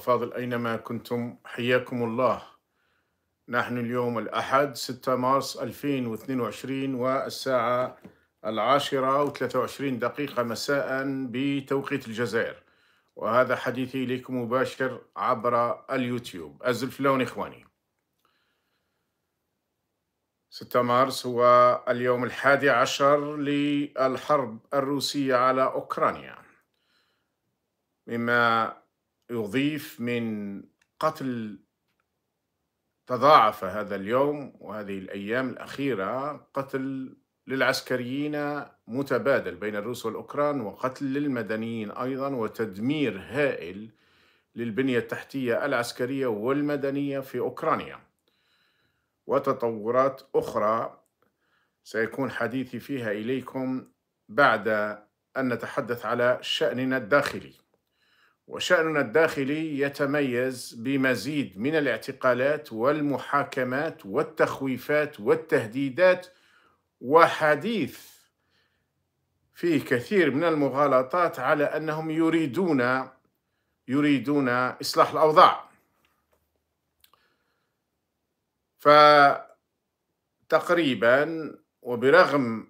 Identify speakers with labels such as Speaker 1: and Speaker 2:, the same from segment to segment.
Speaker 1: فاضل أينما كنتم حياكم الله نحن اليوم الأحد 6 مارس 2022 والساعة العاشرة و23 دقيقة مساء بتوقيت الجزائر وهذا حديثي لكم مباشر عبر اليوتيوب أزل الزلفلون إخواني 6 مارس هو اليوم الحادي عشر للحرب الروسية على أوكرانيا مما يضيف من قتل تضاعف هذا اليوم وهذه الأيام الأخيرة قتل للعسكريين متبادل بين الروس والأوكران وقتل للمدنيين أيضا وتدمير هائل للبنية التحتية العسكرية والمدنية في أوكرانيا وتطورات أخرى سيكون حديثي فيها إليكم بعد أن نتحدث على شأننا الداخلي وشأننا الداخلي يتميز بمزيد من الاعتقالات والمحاكمات والتخويفات والتهديدات وحديث فيه كثير من المغالطات على أنهم يريدون يريدون إصلاح الأوضاع فتقريبا وبرغم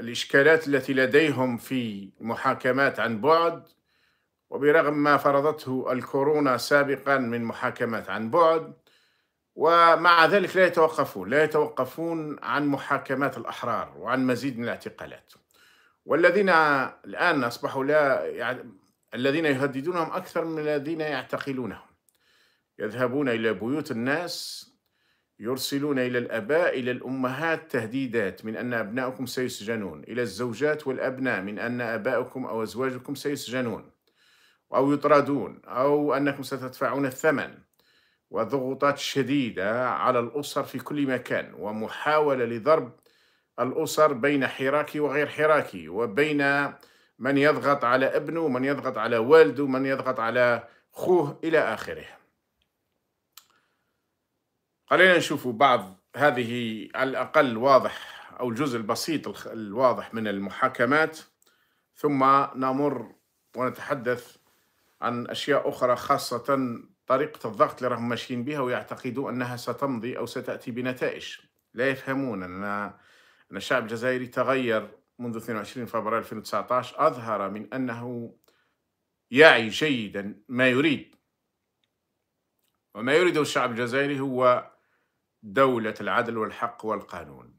Speaker 1: الإشكالات التي لديهم في محاكمات عن بعد وبرغم ما فرضته الكورونا سابقا من محاكمات عن بعد ومع ذلك لا يتوقفون لا يتوقفون عن محاكمات الأحرار وعن مزيد من الاعتقالات والذين الآن أصبحوا لا يعني الذين يهددونهم أكثر من الذين يعتقلونهم يذهبون إلى بيوت الناس يرسلون إلى الآباء إلى الأمهات تهديدات من أن أبنائكم سيسجنون إلى الزوجات والأبناء من أن أبائكم أو أزواجكم سيسجنون أو يطردون أو أنكم ستدفعون الثمن وضغوطات شديدة على الأسر في كل مكان ومحاولة لضرب الأسر بين حراكي وغير حراكي وبين من يضغط على ابنه من يضغط على والده من يضغط على خوه إلى آخره خلينا نشوف بعض هذه على الأقل واضح أو الجزء البسيط الواضح من المحاكمات ثم نمر ونتحدث عن أشياء أخرى خاصة طريقة الضغط اللي راهم ماشيين بها ويعتقدوا أنها ستمضي أو ستأتي بنتائج لا يفهمون أن أن الشعب الجزائري تغير منذ 22 فبراير 2019 أظهر من أنه يعي جيدا ما يريد وما يريده الشعب الجزائري هو دولة العدل والحق والقانون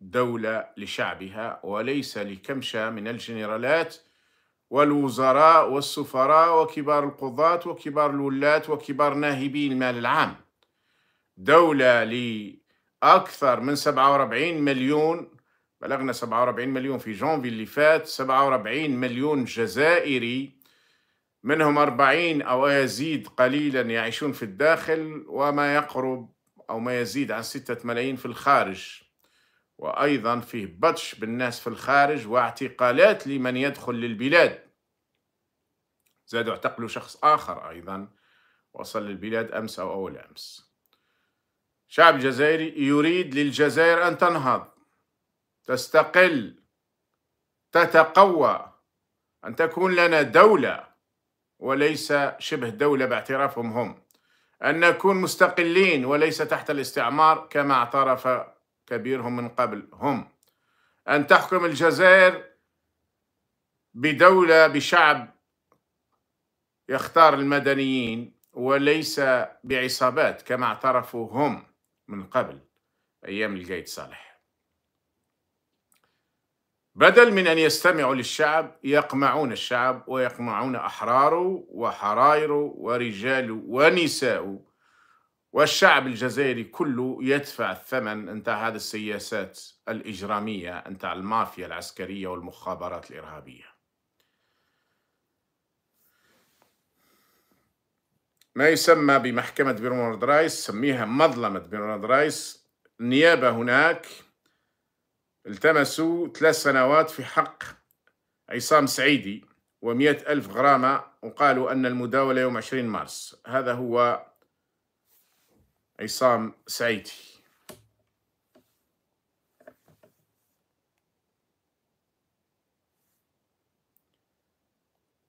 Speaker 1: دولة لشعبها وليس لكمشة من الجنرالات والوزراء والسفراء وكبار القضاة وكبار الولاة وكبار ناهبي المال العام دولة لأكثر من 47 مليون بلغنا 47 مليون في جونفي اللي فات 47 مليون جزائري منهم 40 أو يزيد قليلا يعيشون في الداخل وما يقرب أو ما يزيد عن 6 ملايين في الخارج وأيضا فيه بطش بالناس في الخارج واعتقالات لمن يدخل للبلاد زادوا اعتقلوا شخص آخر أيضا وصل للبلاد أمس أو أول أمس شعب الجزائري يريد للجزائر أن تنهض تستقل تتقوى أن تكون لنا دولة وليس شبه دولة باعترافهم هم أن نكون مستقلين وليس تحت الاستعمار كما اعترف كبيرهم من قبل هم أن تحكم الجزائر بدولة بشعب يختار المدنيين وليس بعصابات كما اعترفوا هم من قبل أيام القيد صالح بدل من أن يستمعوا للشعب يقمعون الشعب ويقمعون أحراره وحرايره ورجاله ونساؤه والشعب الجزائري كله يدفع الثمن انت هذه السياسات الإجرامية انت المافيا العسكرية والمخابرات الإرهابية ما يسمى بمحكمة بيرنارد رايس سميها مظلمة بيرنارد رايس النيابة هناك التمسوا ثلاث سنوات في حق عصام سعيدي ومئة ألف غرامة وقالوا أن المداولة يوم 20 مارس هذا هو عصام سعيدي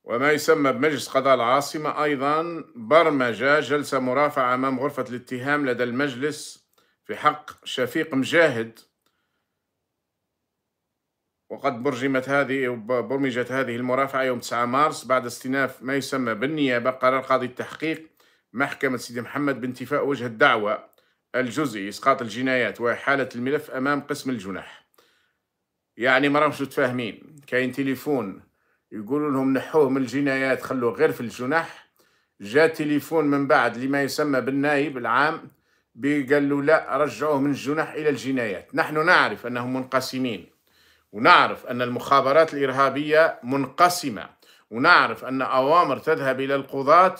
Speaker 1: وما يسمى بمجلس قضاء العاصمة أيضا برمج جلسة مرافعة أمام غرفة الاتهام لدى المجلس في حق شفيق مجاهد وقد برجمت هذه برمجت هذه المرافعة يوم 9 مارس بعد استئناف ما يسمى بالنيابة قرار قاضي التحقيق محكمة سيدي محمد بانتفاء وجه الدعوة الجزئي إسقاط الجنايات وإحالة الملف أمام قسم الجناح يعني ما راهمش متفاهمين كاين تليفون يقولوا لهم نحوه من الجنايات خلوه غير في الجناح جاء تليفون من بعد لما يسمى بالنائب العام قال لا رجعوه من الجناح إلى الجنايات نحن نعرف أنهم منقسمين ونعرف أن المخابرات الإرهابية منقسمة ونعرف أن أوامر تذهب إلى القضاة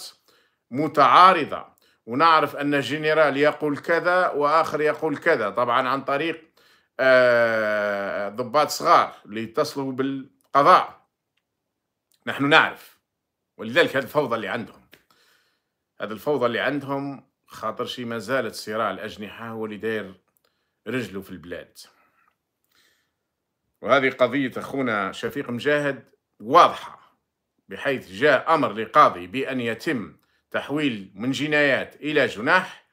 Speaker 1: متعارضة ونعرف أن جنرال يقول كذا وآخر يقول كذا طبعا عن طريق آه، ضباط صغار اللي يتصلوا بالقضاء نحن نعرف ولذلك هذه الفوضى اللي عندهم هذه الفوضى اللي عندهم خاطر شي ما زالت صراع الأجنحة هو اللي داير رجله في البلاد وهذه قضية أخونا شفيق مجاهد واضحة بحيث جاء أمر لقاضي بأن يتم تحويل من جنايات إلى جناح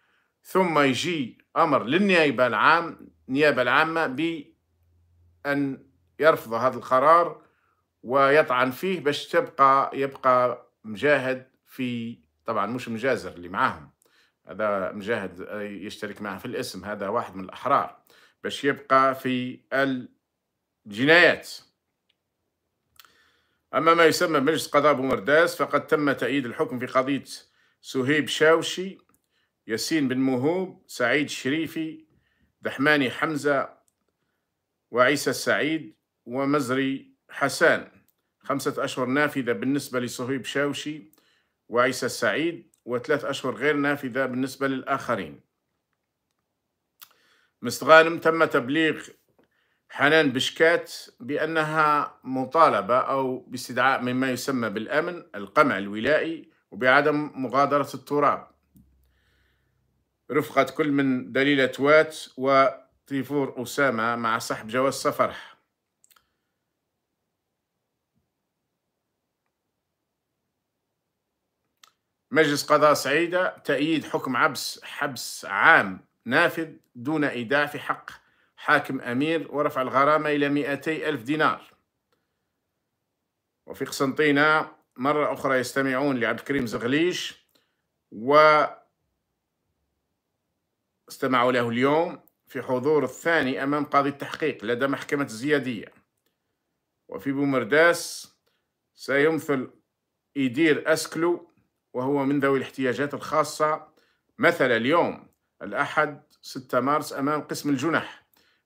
Speaker 1: ثم يجي أمر للنيابة العام النيابة العامة بأن يرفض هذا القرار ويطعن فيه باش تبقى يبقى مجاهد في طبعا مش مجازر اللي معاهم هذا مجاهد يشترك معه في الاسم هذا واحد من الأحرار باش يبقى في الجنايات أما ما يسمى مجلس قضاء بومرداس فقد تم تأييد الحكم في قضية سهيب شاوشي ياسين بن مهوب سعيد شريفي دحماني حمزة وعيسى السعيد ومزري حسان خمسة أشهر نافذة بالنسبة لصهيب شاوشي وعيسى السعيد وثلاث أشهر غير نافذة بالنسبة للآخرين مستغانم تم تبليغ حنان بشكات بأنها مطالبة أو باستدعاء مما يسمى بالأمن القمع الولائي وبعدم مغادرة التراب رفقة كل من دليلة وات وطيفور أسامة مع سحب جواز سفرح مجلس قضاء سعيدة تأييد حكم عبس حبس عام نافذ دون إيداع في حقه حاكم أمير ورفع الغرامة إلى 200 ألف دينار وفي قسنطينة مرة أخرى يستمعون لعبد الكريم زغليش و استمعوا له اليوم في حضور الثاني أمام قاضي التحقيق لدى محكمة الزيادية وفي بومرداس سيمثل إيدير أسكلو وهو من ذوي الاحتياجات الخاصة مثل اليوم الأحد 6 مارس أمام قسم الجنح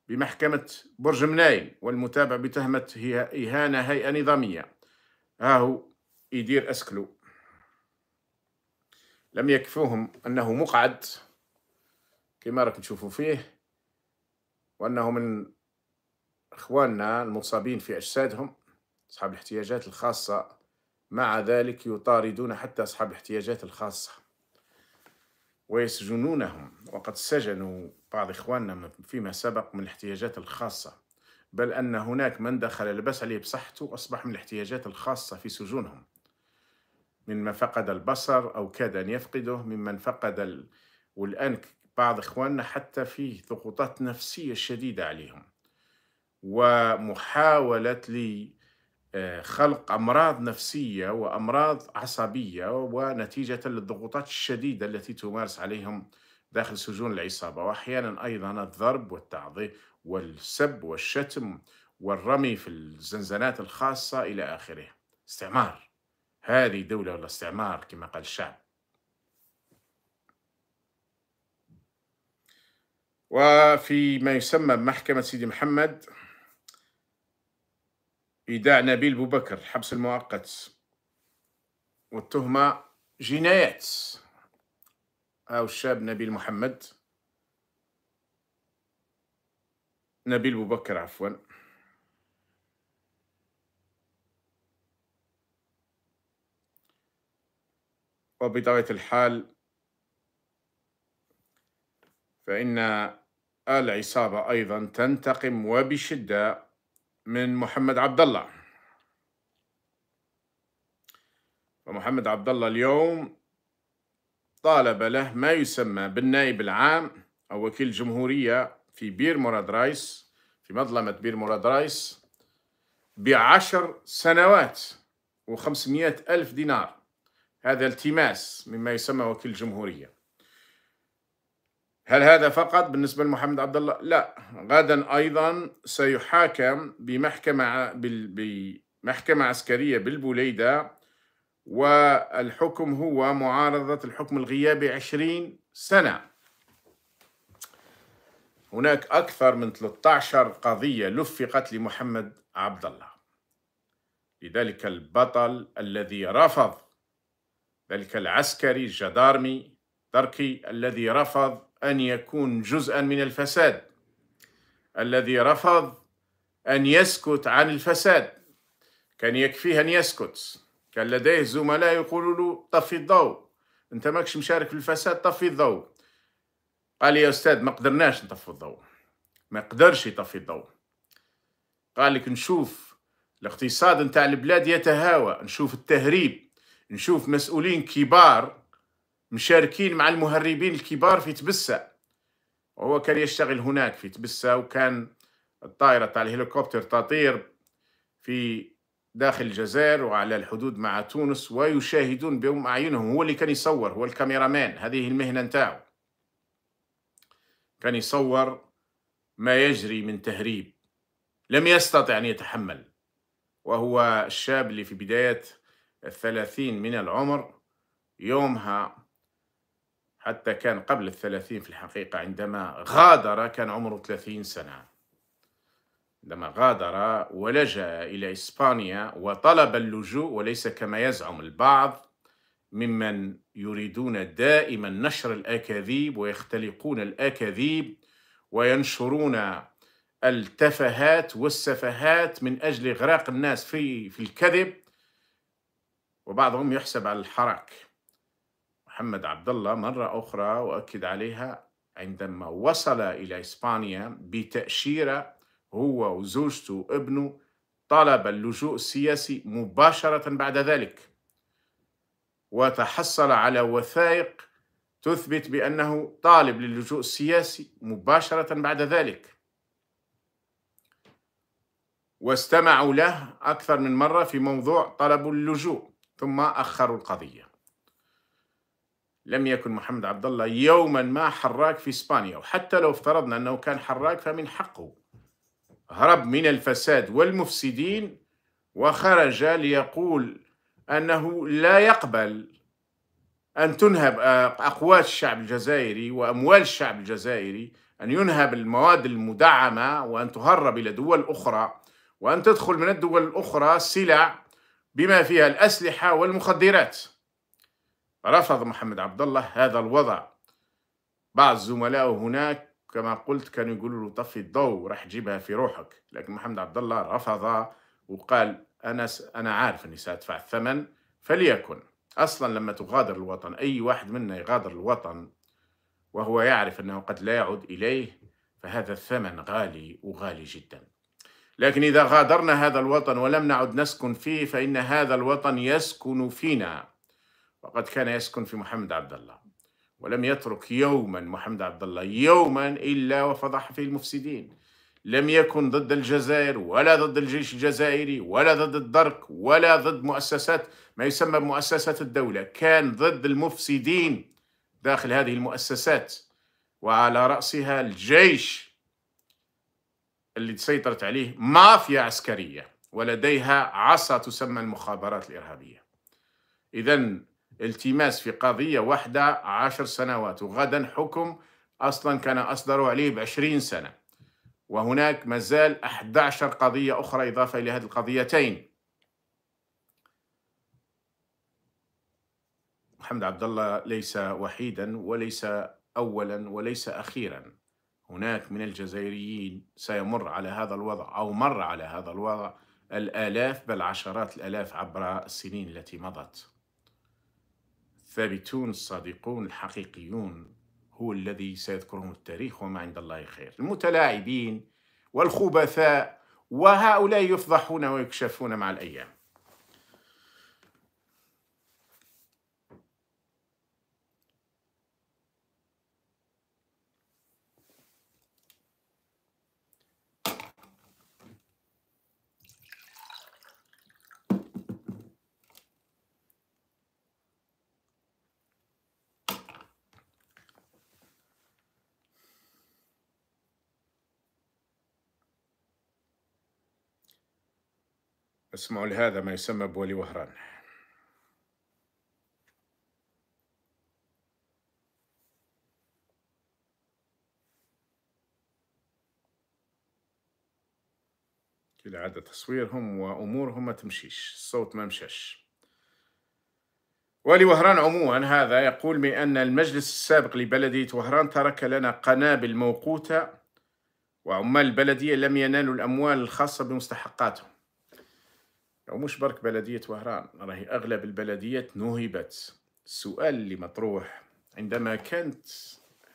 Speaker 1: بمحكمة برج مناين والمتابع بتهمة إهانة هيئة نظامية هاهو يدير أسكلو لم يكفوهم أنه مقعد كما راك تشوفوا فيه وأنه من إخواننا المصابين في أجسادهم أصحاب الاحتياجات الخاصة مع ذلك يطاردون حتى أصحاب الاحتياجات الخاصة ويسجنونهم وقد سجنوا بعض إخواننا فيما سبق من الاحتياجات الخاصة بل أن هناك من دخل لبس عليه بصحته أصبح من الاحتياجات الخاصة في سجونهم ممن فقد البصر أو كاد أن يفقده ممن فقد ال... والآن بعض إخواننا حتى فيه ضغوطات نفسية شديدة عليهم ومحاولة لخلق آه، أمراض نفسية وأمراض عصبية ونتيجة للضغوطات الشديدة التي تمارس عليهم داخل سجون العصابة وأحيانا أيضا الضرب والتعظيم والسب والشتم والرمي في الزنزانات الخاصة إلى آخره استعمار هذه دولة ولا استعمار كما قال الشعب وفي ما يسمى بمحكمة سيدي محمد إيداع نبيل بوبكر الحبس المؤقت والتهمة جنايات أو الشاب نبيل محمد نبيل مبكر عفوا وبطبيعة الحال فإن العصابة أيضا تنتقم وبشدة من محمد عبد الله فمحمد عبد الله اليوم طالب له ما يسمى بالنائب العام أو وكيل الجمهورية في بير مراد رايس في مظلمة بير مراد رايس بعشر سنوات وخمسمائة ألف دينار هذا التماس مما يسمى وكيل الجمهورية هل هذا فقط بالنسبة لمحمد عبد الله؟ لا غدا أيضا سيحاكم بمحكمة بمحكمة عسكرية بالبوليدة والحكم هو معارضة الحكم الغيابي عشرين سنة هناك أكثر من 13 قضية لفقت لمحمد عبد الله لذلك البطل الذي رفض ذلك العسكري الجدارمي تركي الذي رفض أن يكون جزءا من الفساد الذي رفض أن يسكت عن الفساد كان يكفيه أن يسكت كان لديه زملاء يقولوا له طفي الضوء انت ماكش مشارك في الفساد طفي الضوء قال لي يا استاذ ما قدرناش نطفي الضوء ما قدرش يطفي الضوء قال لك نشوف الاقتصاد نتاع البلاد يتهاوى نشوف التهريب نشوف مسؤولين كبار مشاركين مع المهربين الكبار في تبسة وهو كان يشتغل هناك في تبسة وكان الطائرة تاع الهليكوبتر تطير في داخل الجزائر وعلى الحدود مع تونس ويشاهدون بهم أعينهم هو اللي كان يصور هو الكاميرامان هذه المهنة نتاعو كان يصور ما يجري من تهريب لم يستطع أن يتحمل وهو الشاب اللي في بداية الثلاثين من العمر يومها حتى كان قبل الثلاثين في الحقيقة عندما غادر كان عمره ثلاثين سنة عندما غادر ولجأ إلى إسبانيا وطلب اللجوء وليس كما يزعم البعض ممن يريدون دائما نشر الأكاذيب ويختلقون الأكاذيب وينشرون التفاهات والسفاهات من أجل إغراق الناس في في الكذب وبعضهم يحسب على الحراك محمد عبد الله مرة أخرى وأكد عليها عندما وصل إلى إسبانيا بتأشيرة هو وزوجته وابنه طلب اللجوء السياسي مباشرة بعد ذلك وتحصل على وثائق تثبت بأنه طالب للجوء السياسي مباشرة بعد ذلك واستمعوا له أكثر من مرة في موضوع طلب اللجوء ثم أخروا القضية لم يكن محمد عبد الله يوما ما حراك في إسبانيا وحتى لو افترضنا أنه كان حراك فمن حقه هرب من الفساد والمفسدين وخرج ليقول أنه لا يقبل أن تنهب أقوات الشعب الجزائري وأموال الشعب الجزائري أن ينهب المواد المدعمة وأن تهرب إلى دول أخرى وأن تدخل من الدول الأخرى سلع بما فيها الأسلحة والمخدرات رفض محمد عبد الله هذا الوضع بعض زملائه هناك كما قلت كانوا يقولوا له طفي الضوء راح تجيبها في روحك لكن محمد عبد الله رفض وقال انا س... انا عارف اني سادفع الثمن فليكن اصلا لما تغادر الوطن اي واحد منا يغادر الوطن وهو يعرف انه قد لا يعود اليه فهذا الثمن غالي وغالي جدا لكن اذا غادرنا هذا الوطن ولم نعد نسكن فيه فان هذا الوطن يسكن فينا وقد كان يسكن في محمد عبد الله ولم يترك يوما محمد عبد الله يوما إلا وفضح فيه المفسدين لم يكن ضد الجزائر ولا ضد الجيش الجزائري ولا ضد الدرك ولا ضد مؤسسات ما يسمى مؤسسات الدولة كان ضد المفسدين داخل هذه المؤسسات وعلى رأسها الجيش اللي سيطرت عليه مافيا عسكرية ولديها عصا تسمى المخابرات الإرهابية إذا التماس في قضية واحدة عشر سنوات وغدا حكم أصلا كان أصدروا عليه بعشرين سنة وهناك مازال 11 قضية أخرى إضافة إلى هذه القضيتين محمد عبد الله ليس وحيدا وليس أولا وليس أخيرا هناك من الجزائريين سيمر على هذا الوضع أو مر على هذا الوضع الآلاف بل عشرات الآلاف عبر السنين التي مضت الثابتون الصادقون الحقيقيون هو الذي سيذكرهم التاريخ وما عند الله خير المتلاعبين والخبثاء وهؤلاء يفضحون ويكشفون مع الأيام اسمعوا لهذا ما يسمى بولي وهران كالعادة تصويرهم وأمورهم ما تمشيش الصوت ما مشاش والي وهران عموما هذا يقول بأن المجلس السابق لبلدية وهران ترك لنا قنابل موقوتة وعمال البلدية لم ينالوا الأموال الخاصة بمستحقاتهم ومش برك بلدية وهران راهي أغلب البلديات نهبت السؤال اللي مطروح عندما كانت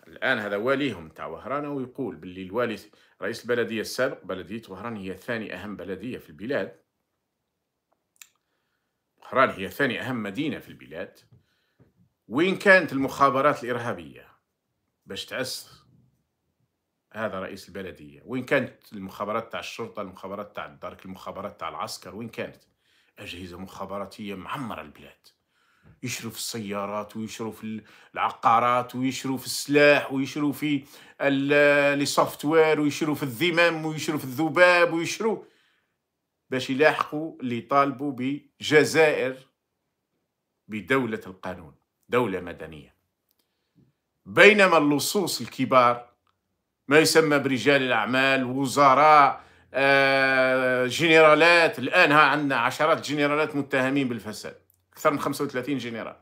Speaker 1: الآن هذا واليهم تاع وهران ويقول باللي الوالي رئيس البلدية السابق بلدية وهران هي ثاني أهم بلدية في البلاد وهران هي ثاني أهم مدينة في البلاد وين كانت المخابرات الإرهابية باش تعس هذا رئيس البلديه وين كانت المخابرات تاع الشرطه المخابرات تاع الدرك المخابرات تاع العسكر وين كانت اجهزه مخابراتيه معمره البلاد يشروا في السيارات ويشروا في العقارات ويشروا في السلاح ويشروا في لي سوفتوير ويشروا في الذمام ويشروا في الذباب ويشروا باش يلاحقوا اللي يطالبوا بجزائر بدولة القانون دولة مدنية بينما اللصوص الكبار ما يسمى برجال الأعمال وزراء آه، جنرالات الآن ها عندنا عشرات الجنرالات متهمين بالفساد أكثر من 35 جنرال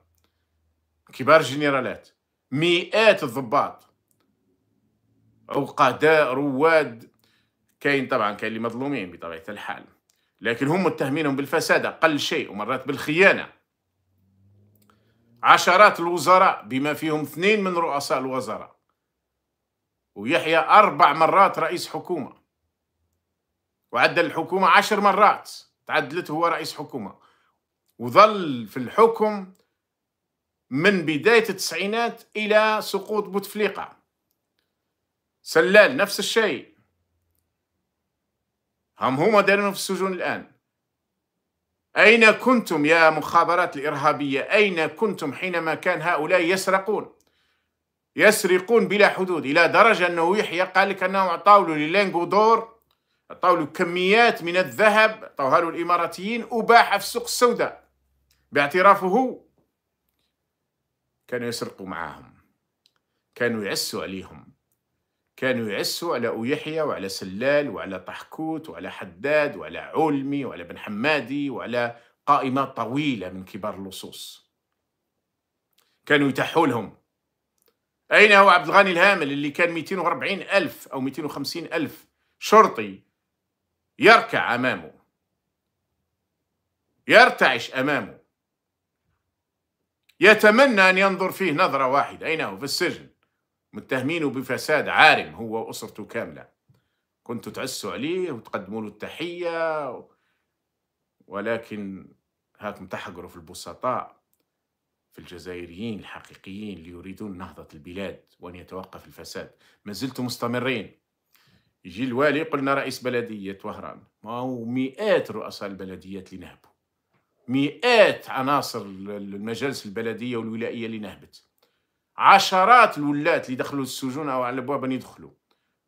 Speaker 1: كبار جنرالات مئات الضباط عقداء رواد كاين طبعا كاين اللي مظلومين بطبيعه الحال لكن هم متهمينهم بالفساد اقل شيء ومرات بالخيانه عشرات الوزراء بما فيهم اثنين من رؤساء الوزراء ويحيى أربع مرات رئيس حكومة وعدل الحكومة عشر مرات تعدلته هو رئيس حكومة وظل في الحكم من بداية التسعينات إلى سقوط بوتفليقة سلال نفس الشيء هم هما دارين في السجون الآن أين كنتم يا مخابرات الإرهابية أين كنتم حينما كان هؤلاء يسرقون يسرقون بلا حدود الى درجه انه يحيى قال لك انهم عطاو له لينغودور عطاو له كميات من الذهب عطاوها له الاماراتيين وباعها في السوق السوداء باعترافه كانوا يسرقوا معاهم كانوا يعسوا عليهم كانوا يعسوا على أبو يحيى وعلى سلال وعلى طحكوت وعلى حداد وعلى علمي وعلى بن حمادي وعلى قائمة طويلة من كبار اللصوص كانوا يتحولهم لهم أين هو عبد الغني الهامل اللي كان 240 ألف أو 250 ألف شرطي يركع أمامه يرتعش أمامه يتمنى أن ينظر فيه نظرة واحدة أين هو في السجن متهمينه بفساد عارم هو وأسرته كاملة كنت تعسوا عليه وتقدموا له التحية ولكن هاكم تحقروا في البسطاء في الجزائريين الحقيقيين اللي يريدون نهضة البلاد وأن يتوقف الفساد ما زلتم مستمرين يجي الوالي قلنا رئيس بلدية وهران ما هو مئات رؤساء البلديات اللي نهبوا مئات عناصر المجالس البلدية والولائية اللي نهبت عشرات الولاة اللي دخلوا السجون أو على الأبواب يدخلوا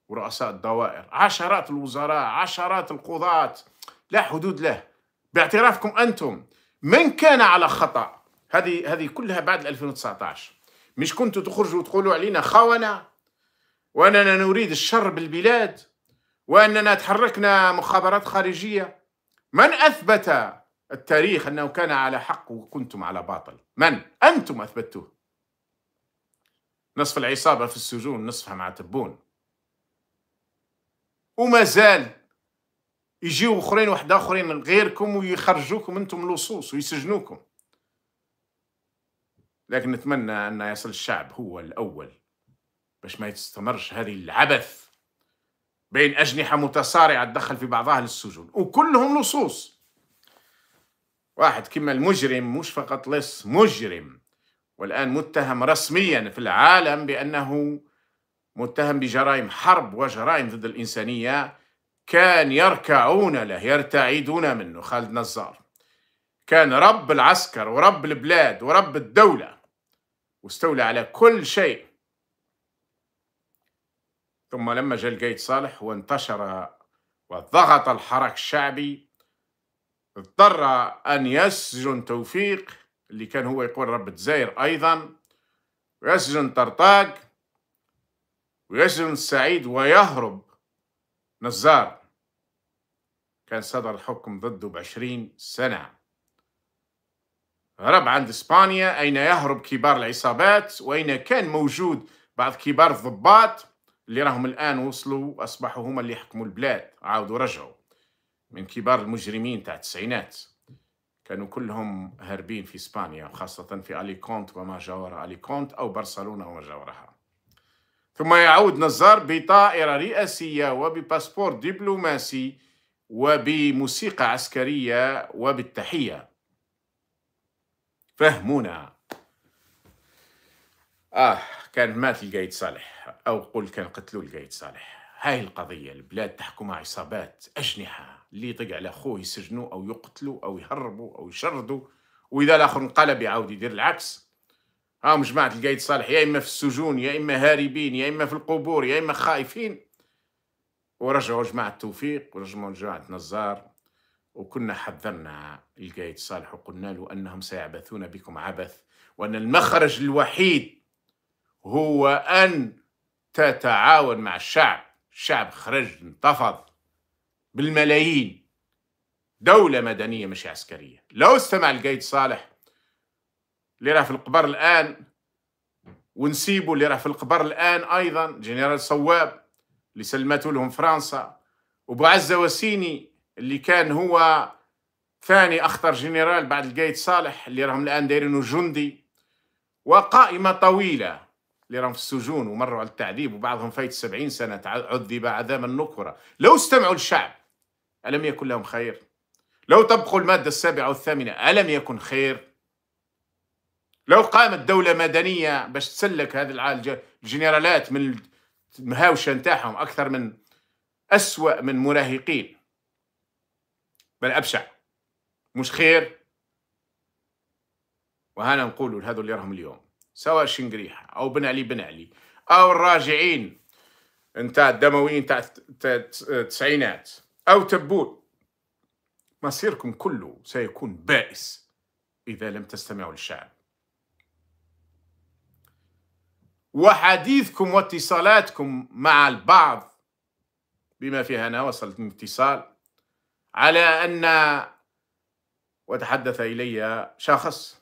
Speaker 1: ورؤساء الدوائر عشرات الوزراء عشرات القضاة لا حدود له باعترافكم أنتم من كان على خطأ هذه هذه كلها بعد 2019 مش كنتوا تخرجوا وتقولوا علينا خونة وأننا نريد الشر بالبلاد وأننا تحركنا مخابرات خارجية من أثبت التاريخ أنه كان على حق وكنتم على باطل من؟ أنتم أثبتوه نصف العصابة في السجون نصفها مع تبون وما زال يجيو اخرين واحد اخرين غيركم ويخرجوكم انتم لصوص ويسجنوكم لكن نتمنى أن يصل الشعب هو الأول باش ما يستمرش هذه العبث بين أجنحة متصارعة تدخل في بعضها للسجون وكلهم لصوص واحد كما المجرم مش فقط لص مجرم والآن متهم رسميا في العالم بأنه متهم بجرائم حرب وجرائم ضد الإنسانية كان يركعون له يرتعدون منه خالد نزار كان رب العسكر ورب البلاد ورب الدولة واستولى على كل شيء ثم لما جاء القايد صالح وانتشر وضغط الحراك الشعبي اضطر أن يسجن توفيق اللي كان هو يقول رب الجزائر أيضا ويسجن طرطاق ويسجن السعيد ويهرب نزار كان صدر الحكم ضده بعشرين سنة هرب عند إسبانيا أين يهرب كبار العصابات وأين كان موجود بعض كبار الضباط اللي راهم الآن وصلوا وأصبحوا هما اللي يحكموا البلاد عاودوا رجعوا من كبار المجرمين تاع التسعينات كانوا كلهم هاربين في إسبانيا وخاصة في أليكونت وما جاور أليكونت أو برشلونة وما جاورها ثم يعود نزار بطائرة رئاسية وبباسبور دبلوماسي وبموسيقى عسكرية وبالتحية فهمونا اه كان مات القايد صالح او قل كان قتلوا القايد صالح هاي القضيه البلاد تحكمها عصابات اجنحه اللي يطق على خوه يسجنوا او يقتلوا او يهربوا او يشردوا واذا الاخر انقلب يعاود يدير العكس هاهم جماعه القايد صالح يا اما في السجون يا اما هاربين يا اما في القبور يا اما خايفين ورجعوا جماعه توفيق ورجعوا جماعه نزار وكنا حذرنا القايد صالح وقلنا له أنهم سيعبثون بكم عبث وأن المخرج الوحيد هو أن تتعاون مع الشعب الشعب خرج انتفض بالملايين دولة مدنية مش عسكرية لو استمع القايد صالح اللي راه في القبر الآن ونسيبه اللي راه في القبر الآن أيضا جنرال صواب اللي سلمته لهم فرنسا وبعزة وسيني اللي كان هو ثاني اخطر جنرال بعد القايد صالح اللي راهم الان دايرينه جندي وقائمه طويله اللي راهم في السجون ومروا على التعذيب وبعضهم فايت 70 سنه عذب عذاب النكره لو استمعوا الشعب الم يكن لهم خير لو طبقوا الماده السابعه والثامنه الم يكن خير لو قامت دوله مدنيه باش تسلك هذه الجنرالات من المهاوشة نتاعهم اكثر من اسوا من مراهقين بل أبشع مش خير وهنا نقول لهذو اللي راهم اليوم سواء شنقريحة أو بن علي بن علي أو الراجعين نتاع الدمويين تاع التسعينات أو تبون مصيركم كله سيكون بائس إذا لم تستمعوا للشعب وحديثكم واتصالاتكم مع البعض بما فيها أنا وصلتني اتصال على أن وتحدث إلي شخص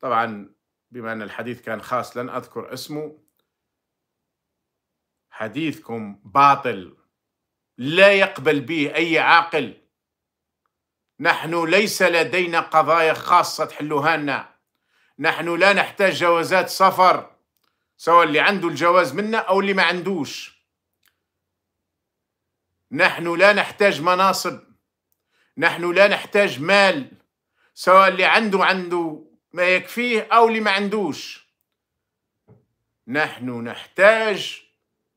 Speaker 1: طبعا بما أن الحديث كان خاص لن أذكر اسمه حديثكم باطل لا يقبل به أي عاقل نحن ليس لدينا قضايا خاصة تحلوها لنا نحن لا نحتاج جوازات سفر سواء اللي عنده الجواز منا أو اللي ما عندوش نحن لا نحتاج مناصب نحن لا نحتاج مال سواء اللي عنده عنده ما يكفيه أو اللي ما عندوش نحن نحتاج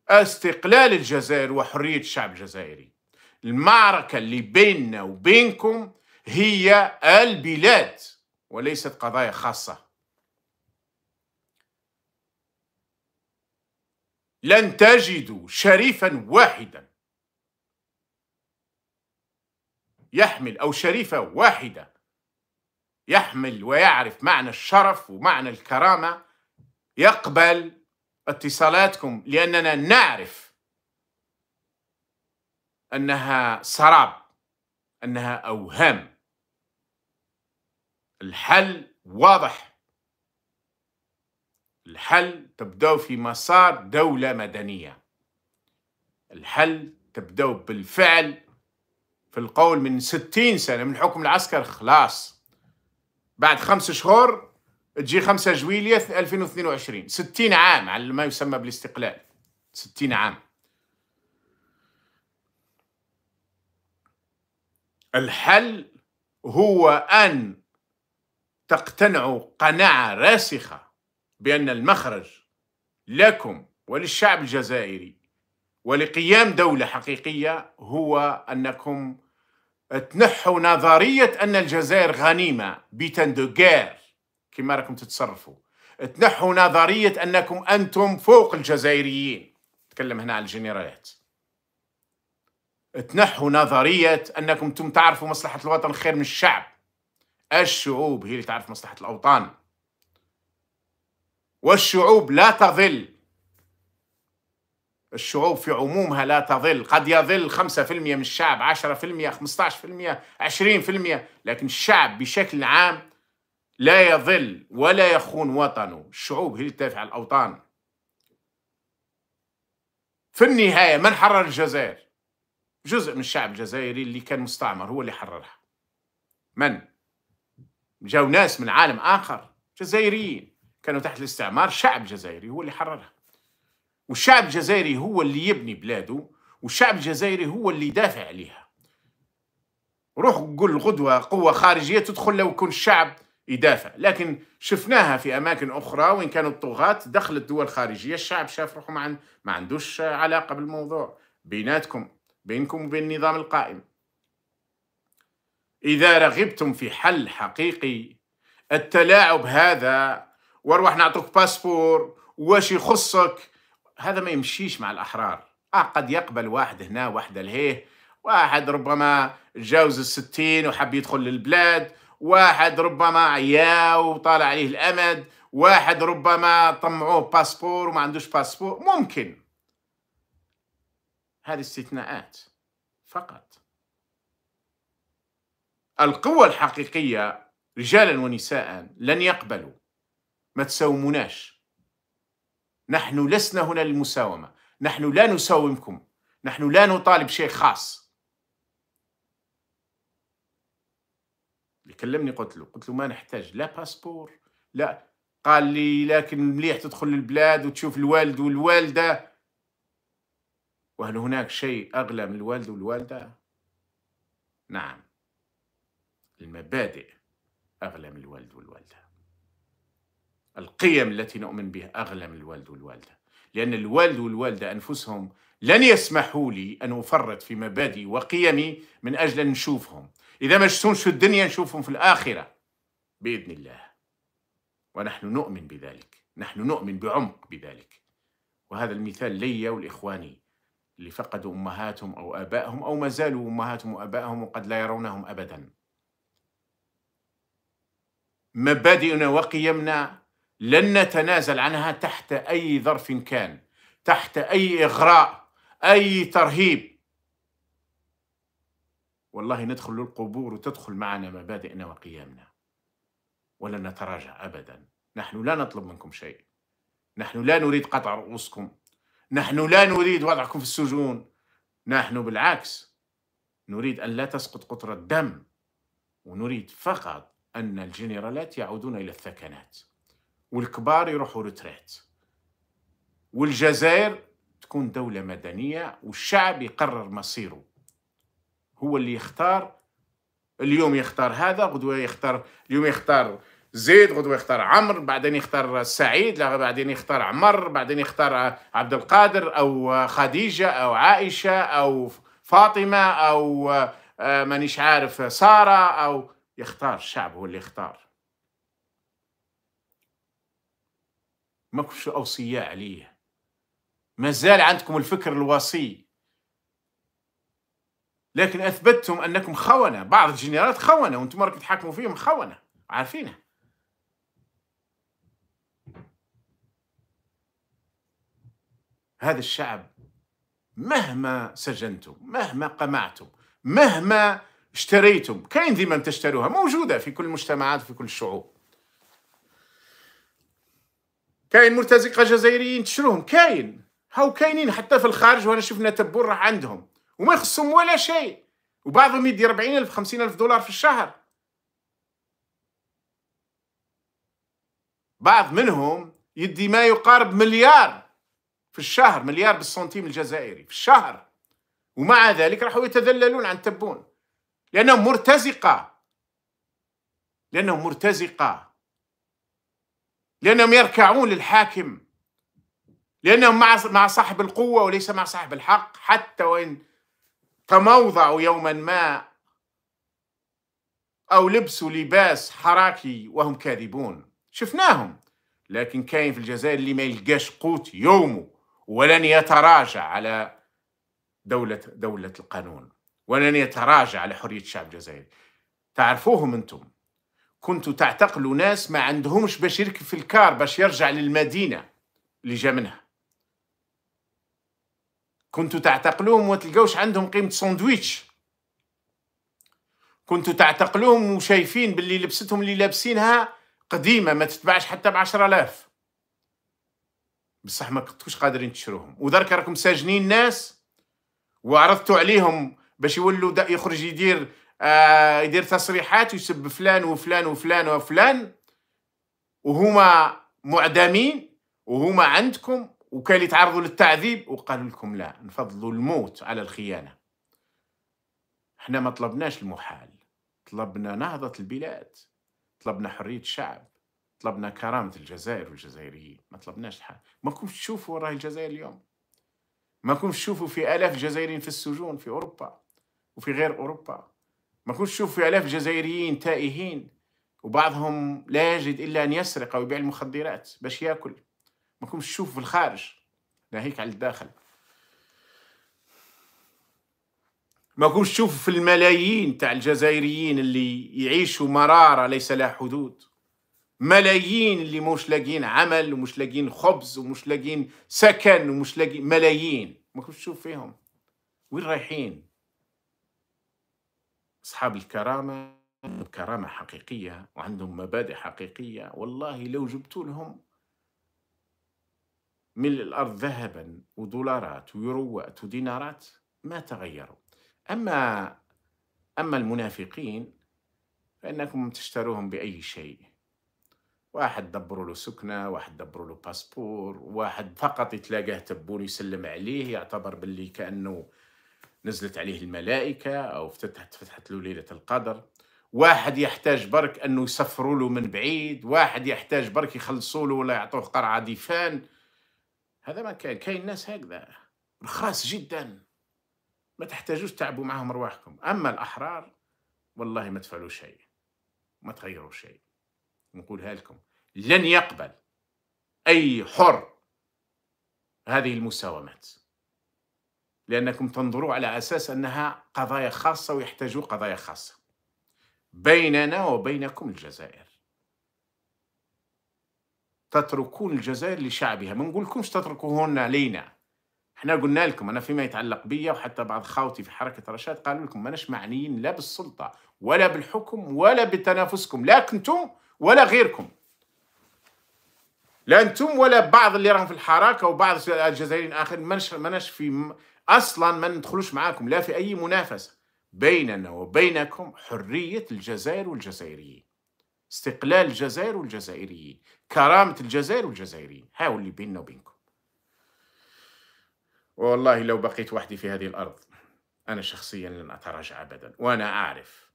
Speaker 1: استقلال الجزائر وحرية الشعب الجزائري المعركة اللي بيننا وبينكم هي البلاد وليست قضايا خاصة لن تجدوا شريفا واحدا يحمل أو شريفة واحدة يحمل ويعرف معنى الشرف ومعنى الكرامة يقبل اتصالاتكم لأننا نعرف أنها سراب أنها أوهام الحل واضح الحل تبدأ في مسار دولة مدنية الحل تبدأ بالفعل في القول من 60 سنة من حكم العسكر خلاص بعد خمس شهور تجي 5 جويلية 2022 60 عام على ما يسمى بالاستقلال 60 عام الحل هو أن تقتنعوا قناعة راسخة بأن المخرج لكم وللشعب الجزائري ولقيام دولة حقيقية هو أنكم تنحوا نظرية أن الجزائر غنيمة بيتن دو غير كما راكم تتصرفوا تنحوا نظرية أنكم أنتم فوق الجزائريين نتكلم هنا على الجنرالات تنحوا نظرية أنكم أنتم تعرفوا مصلحة الوطن خير من الشعب الشعوب هي اللي تعرف مصلحة الأوطان والشعوب لا تظل الشعوب في عمومها لا تظل قد يظل 5% من الشعب 10% 15% 20% لكن الشعب بشكل عام لا يظل ولا يخون وطنه الشعوب هي تدافع الأوطان في النهاية من حرر الجزائر جزء من الشعب الجزائري اللي كان مستعمر هو اللي حررها من جاو ناس من عالم آخر جزائريين كانوا تحت الاستعمار شعب جزائري هو اللي حررها والشعب الجزائري هو اللي يبني بلاده والشعب الجزائري هو اللي يدافع عليها روح قول غدوة قوة خارجية تدخل لو كان الشعب يدافع لكن شفناها في أماكن أخرى وإن كانوا الطغاة دخلت دول خارجية الشعب شاف روحه عن ما عندوش علاقة بالموضوع بيناتكم بينكم وبين النظام القائم إذا رغبتم في حل حقيقي التلاعب هذا واروح نعطوك باسبور واش يخصك هذا ما يمشيش مع الأحرار آه قد يقبل واحد هنا واحد لهيه واحد ربما تجاوز الستين وحب يدخل للبلاد واحد ربما عيا وطالع عليه الأمد واحد ربما طمعوه باسبور وما عندوش باسبور ممكن هذه استثناءات فقط القوة الحقيقية رجالا ونساء لن يقبلوا ما تساوموناش نحن لسنا هنا للمساومة نحن لا نساومكم نحن لا نطالب شيء خاص كلمني قلت له قلت له ما نحتاج لا باسبور لا قال لي لكن مليح تدخل البلاد وتشوف الوالد والوالدة وهل هناك شيء أغلى من الوالد والوالدة؟ نعم المبادئ أغلى من الوالد والوالدة القيم التي نؤمن بها أغلى من الوالد والوالدة لأن الوالد والوالدة أنفسهم لن يسمحوا لي أن أفرط في مبادئي وقيمي من أجل أن نشوفهم إذا ما شفتهمش في الدنيا نشوفهم في الآخرة بإذن الله ونحن نؤمن بذلك نحن نؤمن بعمق بذلك وهذا المثال لي والإخواني اللي فقدوا أمهاتهم أو آبائهم أو ما زالوا أمهاتهم وآبائهم وقد لا يرونهم أبدا مبادئنا وقيمنا لن نتنازل عنها تحت أي ظرف كان تحت أي إغراء أي ترهيب والله ندخل للقبور وتدخل معنا مبادئنا وقيامنا ولن نتراجع أبدا نحن لا نطلب منكم شيء نحن لا نريد قطع رؤوسكم نحن لا نريد وضعكم في السجون نحن بالعكس نريد أن لا تسقط قطرة دم ونريد فقط أن الجنرالات يعودون إلى الثكنات والكبار يروحوا رتريت والجزائر تكون دولة مدنية والشعب يقرر مصيره هو اللي يختار اليوم يختار هذا غدوة يختار اليوم يختار زيد غدوة يختار عمر بعدين يختار سعيد بعدين يختار عمر بعدين يختار عبد القادر أو خديجة أو عائشة أو فاطمة أو آه، مانيش عارف سارة أو يختار الشعب هو اللي يختار ماكوش أوصياء عليه مازال عندكم الفكر الوصي لكن أثبتتم أنكم خونة بعض الجنرالات خونة وأنتم راكم تحكموا فيهم خونة عارفينها هذا الشعب مهما سجنتم مهما قمعتم مهما اشتريتم كاين ديما تشتروها موجودة في كل المجتمعات وفي كل الشعوب كاين مرتزقه جزائريين تشروهم كاين هاو كاينين حتى في الخارج وانا شفنا تبون راه عندهم وما يخصهم ولا شيء وبعضهم يدي 40000 50000 دولار في الشهر بعض منهم يدي ما يقارب مليار في الشهر مليار بالسنتيم الجزائري في الشهر ومع ذلك راحوا يتذللون عن تبون لأنهم مرتزقة لأنهم مرتزقة لأنهم يركعون للحاكم لأنهم مع مع صاحب القوة وليس مع صاحب الحق حتى وإن تموضعوا يوما ما أو لبسوا لباس حراكي وهم كاذبون شفناهم لكن كاين في الجزائر اللي ما يلقاش قوت يومه ولن يتراجع على دولة دولة القانون ولن يتراجع على حرية الشعب الجزائري تعرفوهم أنتم كنت تعتقل ناس ما عندهمش باش يركب في الكار باش يرجع للمدينة اللي جا منها كنت تعتقلوهم وتلقوش عندهم قيمة ساندويتش كنت تعتقلوهم وشايفين باللي لبستهم اللي لابسينها قديمة ما تتباعش حتى بعشرة آلاف بصح ما كنتوش قادرين تشروهم ودرك راكم ساجنين ناس وعرضتوا عليهم باش يولوا يخرج يدير آه، يدير تصريحات ويسب فلان وفلان وفلان وفلان وهما معدمين وهما عندكم وكان يتعرضوا للتعذيب وقالوا لكم لا نفضلوا الموت على الخيانة احنا ما طلبناش المحال طلبنا نهضة البلاد طلبنا حرية الشعب طلبنا كرامة الجزائر والجزائريين ما طلبناش الحال ما كنتش تشوفوا راهي الجزائر اليوم ما كنتش تشوفوا في آلاف الجزائريين في السجون في أوروبا وفي غير أوروبا ما كنتش تشوف في آلاف جزائريين تائهين وبعضهم لا يجد إلا أن يسرق أو يبيع المخدرات باش ياكل ما كنتش تشوف في الخارج ناهيك على الداخل ما كنتش تشوف في الملايين تاع الجزائريين اللي يعيشوا مرارة ليس لها حدود ملايين اللي مش لاقيين عمل ومش لاقيين خبز ومش لاقيين سكن ومش لاقين ملايين ما كنتش تشوف فيهم وين رايحين أصحاب الكرامة عندهم كرامة حقيقية وعندهم مبادئ حقيقية والله لو جبتوا لهم ملء الأرض ذهبا ودولارات ويوروات ودينارات ما تغيروا أما أما المنافقين فإنكم تشتروهم بأي شيء واحد دبروا له سكنة واحد دبروا له باسبور واحد فقط يتلاقاه تبون يسلم عليه يعتبر باللي كأنه نزلت عليه الملائكة أو فتحت, فتحت له ليلة القدر واحد يحتاج برك أنه يسفروا له من بعيد واحد يحتاج برك يخلصوا له ولا يعطوه قرعة ديفان هذا ما كان كاين ناس هكذا رخاص جدا ما تحتاجوش تعبوا معهم رواحكم أما الأحرار والله ما تفعلوا شيء ما تغيروا شيء نقولها لكم لن يقبل أي حر هذه المساومات لأنكم تنظروا على أساس أنها قضايا خاصة ويحتاجوا قضايا خاصة بيننا وبينكم الجزائر تتركون الجزائر لشعبها ما نقولكمش تتركوهن لينا احنا قلنا لكم انا فيما يتعلق بيا وحتى بعض خاوتي في حركه رشاد قالوا لكم ماناش معنيين لا بالسلطه ولا بالحكم ولا بتنافسكم لا كنتم ولا غيركم لا انتم ولا بعض اللي راهم في الحركه وبعض الجزائريين اخر ماناش ماناش في اصلا ما ندخلوش معاكم لا في اي منافسه بيننا وبينكم حريه الجزائر والجزائريين استقلال الجزائر والجزائريين كرامه الجزائر والجزائريين ها هو اللي بيننا وبينكم والله لو بقيت وحدي في هذه الارض انا شخصيا لن اتراجع ابدا وانا اعرف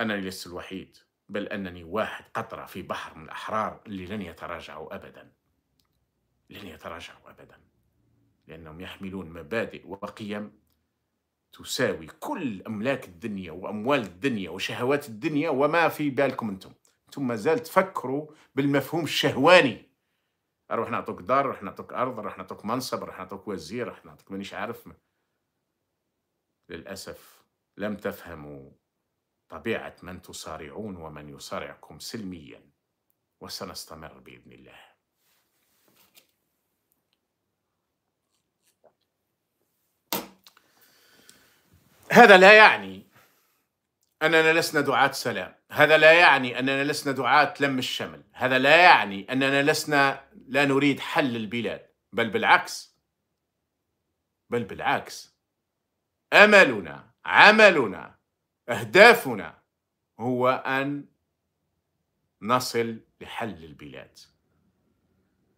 Speaker 1: انني لست الوحيد بل انني واحد قطره في بحر من الاحرار اللي لن يتراجعوا ابدا لن يتراجعوا ابدا لأنهم يحملون مبادئ وقيم تساوي كل أملاك الدنيا وأموال الدنيا وشهوات الدنيا وما في بالكم أنتم أنتم زال تفكروا بالمفهوم الشهواني أروح نعطوك دار رح نعطوك أرض رح نعطوك منصب رح نعطوك وزير رح نعطوك مانيش عارف ما. للأسف لم تفهموا طبيعة من تصارعون ومن يصارعكم سلميا وسنستمر بإذن الله هذا لا يعني أننا لسنا دعاة سلام هذا لا يعني أننا لسنا دعاة لم الشمل هذا لا يعني أننا لسنا لا نريد حل البلاد بل بالعكس بل بالعكس أملنا عملنا أهدافنا هو أن نصل لحل البلاد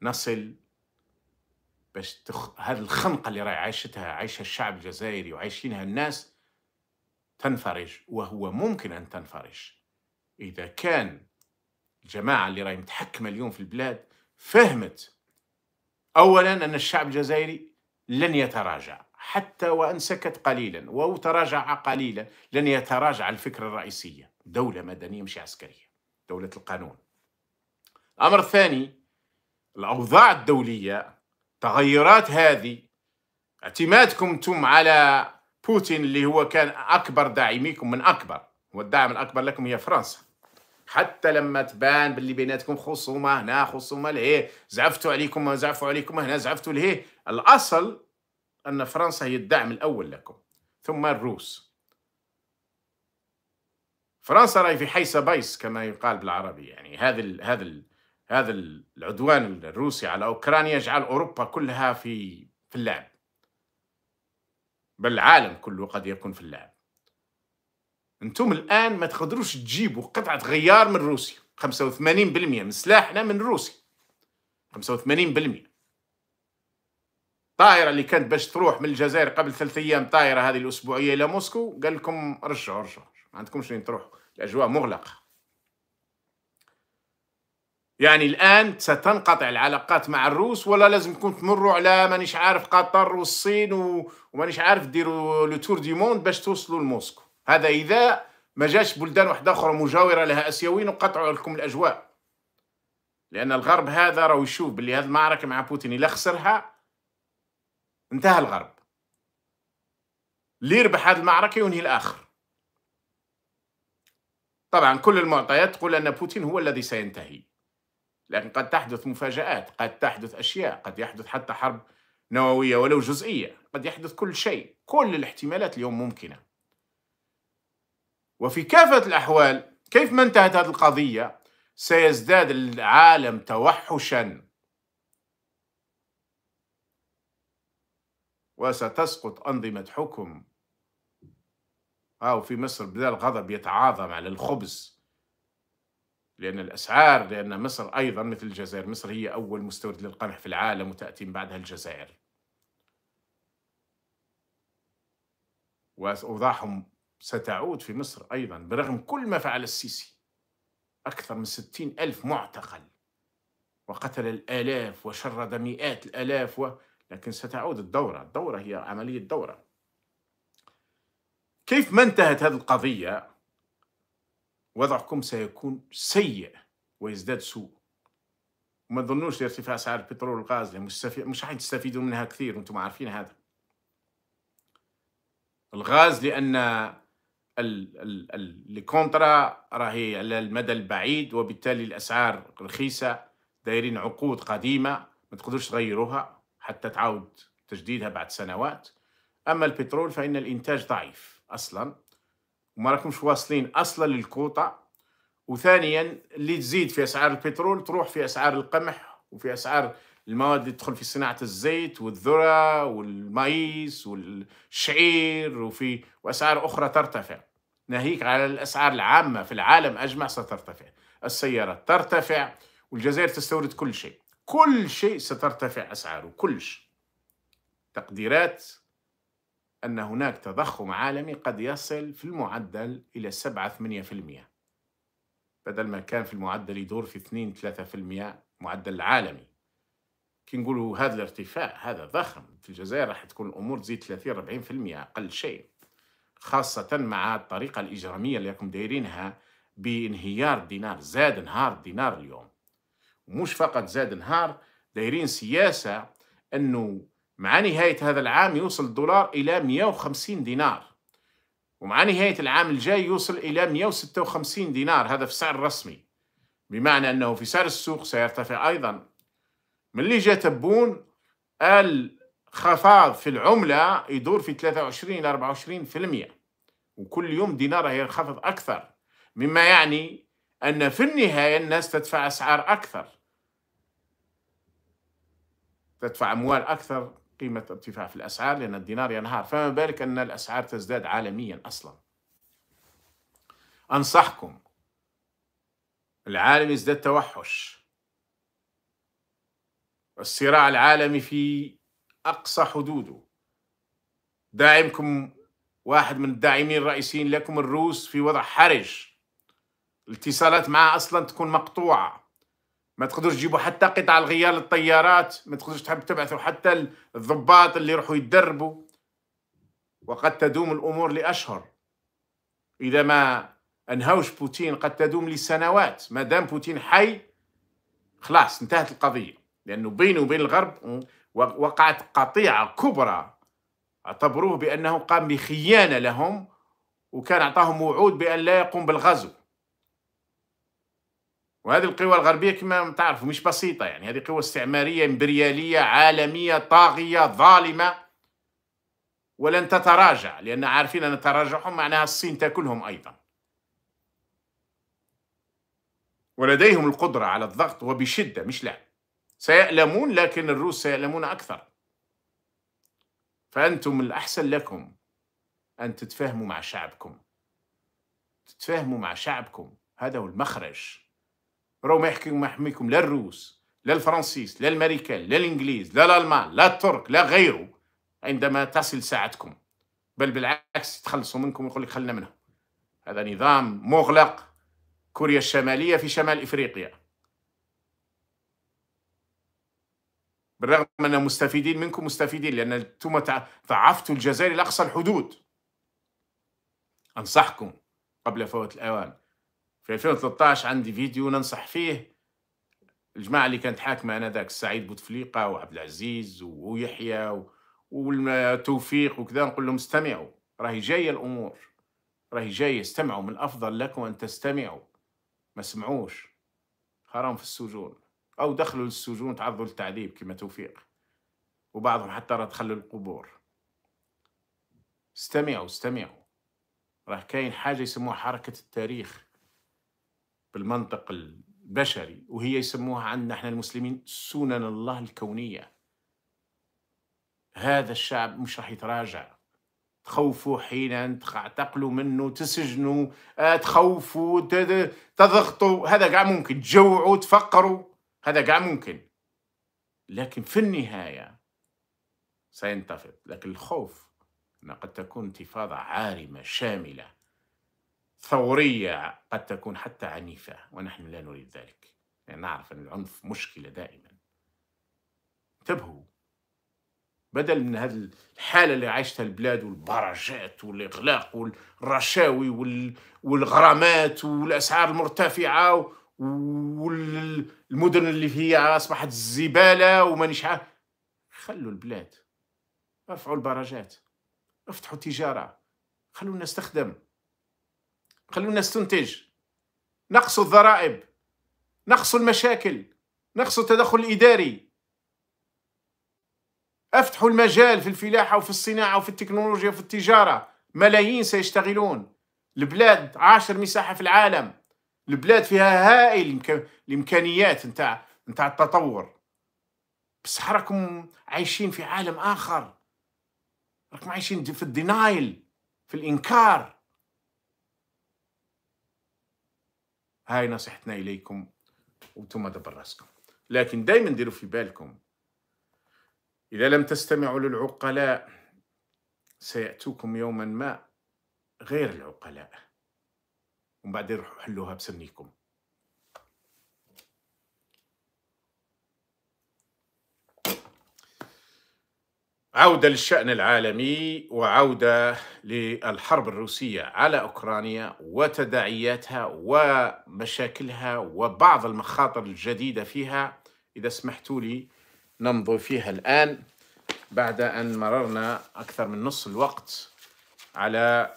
Speaker 1: نصل باش تخ... هذه الخنقة اللي راهي عايشتها عايشها الشعب الجزائري وعايشينها الناس تنفرج وهو ممكن أن تنفرج إذا كان الجماعة اللي راهي متحكمة اليوم في البلاد فهمت أولا أن الشعب الجزائري لن يتراجع حتى وان سكت قليلا او تراجع قليلا لن يتراجع الفكره الرئيسيه دوله مدنيه مش عسكريه دوله القانون الامر الثاني الاوضاع الدوليه تغيرات هذه اعتمادكم انتم على بوتين اللي هو كان أكبر داعميكم من أكبر والدعم الأكبر لكم هي فرنسا حتى لما تبان باللي بيناتكم خصومة هنا خصومة لهيه زعفتوا عليكم زعفوا عليكم هنا زعفتوا لهيه الأصل أن فرنسا هي الدعم الأول لكم ثم الروس فرنسا راهي في حيس بيس كما يقال بالعربي يعني هذا الـ هذا الـ هذا العدوان الروسي على أوكرانيا جعل أوروبا كلها في في اللعب بل العالم كله قد يكون في اللعب انتم الان ما تقدروش تجيبوا قطعه غيار من روسيا 85% من سلاحنا من روسيا 85% الطائره اللي كانت باش تروح من الجزائر قبل ثلاث ايام طائره هذه الاسبوعيه الى موسكو قال لكم رجعوا رجعوا ما عندكمش وين تروحوا الاجواء مغلقه يعني الآن ستنقطع العلاقات مع الروس ولا لازم تكون تمروا على مانيش عارف قطر والصين ومانيش عارف ديروا لو تور دي موند باش توصلوا لموسكو هذا إذا ما جاش بلدان واحدة أخرى مجاورة لها أسيويين وقطعوا لكم الأجواء لأن الغرب هذا راهو يشوف باللي هذه المعركة مع بوتين إلا خسرها انتهى الغرب اللي يربح هذه المعركة ينهي الآخر طبعا كل المعطيات تقول أن بوتين هو الذي سينتهي لكن قد تحدث مفاجآت قد تحدث أشياء قد يحدث حتى حرب نووية ولو جزئية قد يحدث كل شيء كل الاحتمالات اليوم ممكنة وفي كافة الأحوال كيف ما انتهت هذه القضية سيزداد العالم توحشا وستسقط أنظمة حكم أو في مصر بدل الغضب يتعاظم على الخبز لأن الأسعار لأن مصر أيضا مثل الجزائر مصر هي أول مستورد للقمح في العالم وتأتي من بعدها الجزائر وأوضاعهم ستعود في مصر أيضا برغم كل ما فعل السيسي أكثر من ستين ألف معتقل وقتل الآلاف وشرد مئات الآلاف و... لكن ستعود الدورة الدورة هي عملية دورة كيف ما انتهت هذه القضية وضعكم سيكون سيء ويزداد سوء وما تظنوش ارتفاع اسعار البترول والغاز مش مش تستفيدوا منها كثير وانتم عارفين هذا الغاز لان الكونترا راهي على المدى البعيد وبالتالي الاسعار رخيصه دايرين عقود قديمه ما تقدرش تغيروها حتى تعاود تجديدها بعد سنوات اما البترول فان الانتاج ضعيف اصلا وما راكمش واصلين اصلا للكوطه وثانيا اللي تزيد في اسعار البترول تروح في اسعار القمح وفي اسعار المواد اللي تدخل في صناعه الزيت والذره والمايس والشعير وفي واسعار اخرى ترتفع ناهيك على الاسعار العامه في العالم اجمع سترتفع السيارات ترتفع والجزائر تستورد كل شيء كل شيء سترتفع اسعاره كلش تقديرات أن هناك تضخم عالمي قد يصل في المعدل إلى 7-8% بدل ما كان في المعدل يدور في 2-3% معدل عالمي كي نقولوا هذا الارتفاع هذا ضخم في الجزائر راح تكون الأمور تزيد 30-40% أقل شيء خاصة مع الطريقة الإجرامية اللي راكم دايرينها بانهيار الدينار زاد نهار الدينار اليوم ومش فقط زاد نهار دايرين سياسة أنه مع نهاية هذا العام يوصل الدولار إلى 150 دينار ومع نهاية العام الجاي يوصل إلى 156 دينار هذا في السعر الرسمي بمعنى أنه في سعر السوق سيرتفع أيضا من اللي جاء تبون الخفاض في العملة يدور في 23 إلى 24% وكل يوم دينار ينخفض أكثر مما يعني أن في النهاية الناس تدفع أسعار أكثر تدفع أموال أكثر قيمة ارتفاع في الأسعار لأن الدينار ينهار فما بالك أن الأسعار تزداد عالميا أصلا أنصحكم العالم يزداد توحش الصراع العالمي في أقصى حدوده داعمكم واحد من الداعمين الرئيسيين لكم الروس في وضع حرج الاتصالات معه أصلا تكون مقطوعة ما تقدرش تجيبوا حتى قطع الغيار للطيارات ما تقدرش تحب تبعثوا حتى الضباط اللي يروحوا يتدربوا وقد تدوم الأمور لأشهر إذا ما أنهوش بوتين قد تدوم لسنوات ما دام بوتين حي خلاص انتهت القضية لأنه بينه وبين الغرب وقعت قطيعة كبرى اعتبروه بأنه قام بخيانة لهم وكان أعطاهم وعود بأن لا يقوم بالغزو وهذه القوى الغربيه كما تعرفوا مش بسيطه يعني هذه قوى استعماريه امبرياليه عالميه طاغيه ظالمه ولن تتراجع لان عارفين ان تراجعهم معناها الصين تاكلهم ايضا ولديهم القدره على الضغط وبشده مش لا سيألمون لكن الروس سيألمون اكثر فانتم الاحسن لكم ان تتفاهموا مع شعبكم تتفاهموا مع شعبكم هذا هو المخرج راهو ما يحكي ما يحميكم لا الروس لا الفرنسيس لا الامريكان لا الانجليز لا الالمان لا الترك لا غيره عندما تصل ساعتكم بل بالعكس يتخلصوا منكم ويقول لك خلنا منهم هذا نظام مغلق كوريا الشماليه في شمال افريقيا بالرغم ان مستفيدين منكم مستفيدين لان انتم ضعفتوا الجزائر لاقصى الحدود انصحكم قبل فوات الاوان في 2013 عندي فيديو ننصح فيه الجماعة اللي كانت حاكمة أنا ذاك سعيد بوتفليقة وعبد العزيز ويحيى و... والتوفيق وكذا نقول لهم استمعوا راهي جاية الأمور راهي جاية استمعوا من الأفضل لكم أن تستمعوا ما سمعوش حرام في السجون أو دخلوا للسجون تعرضوا للتعذيب كما توفيق وبعضهم حتى راه دخلوا القبور استمعوا استمعوا راه كاين حاجة يسموها حركة التاريخ بالمنطق البشري وهي يسموها عندنا احنا المسلمين سنن الله الكونية هذا الشعب مش راح يتراجع تخوفوا حين تعتقلوا منه تسجنوا آه، تخوفوا تضغطوا هذا قاع ممكن تجوعوا تفقروا هذا قاع ممكن لكن في النهاية سينتفض لكن الخوف أن قد تكون انتفاضة عارمة شاملة ثورية قد تكون حتى عنيفة ونحن لا نريد ذلك يعني نعرف أن العنف مشكلة دائما انتبهوا بدل من هذه الحالة اللي عايشتها البلاد والبرجات والإغلاق والرشاوي والغرامات والأسعار المرتفعة والمدن اللي هي أصبحت زبالة ومانيش عارف خلوا البلاد ارفعوا البرجات افتحوا تجارة خلوا الناس تخدم خلونا نستنتج نقصوا الضرائب نقصوا المشاكل نقصوا التدخل الإداري افتحوا المجال في الفلاحة وفي الصناعة وفي التكنولوجيا وفي التجارة ملايين سيشتغلون البلاد عاشر مساحة في العالم البلاد فيها هائل الإمكانيات نتاع نتاع التطور بصح راكم عايشين في عالم آخر راكم عايشين في الدينايل في الإنكار هاي نصيحتنا إليكم وانتم دبر راسكم لكن دايما ديروا في بالكم إذا لم تستمعوا للعقلاء سيأتوكم يوما ما غير العقلاء ومن بعد يروحوا حلوها بسنيكم عودة للشأن العالمي وعودة للحرب الروسية على أوكرانيا وتداعياتها ومشاكلها وبعض المخاطر الجديدة فيها إذا سمحتوا لي نمضي فيها الآن بعد أن مررنا أكثر من نص الوقت على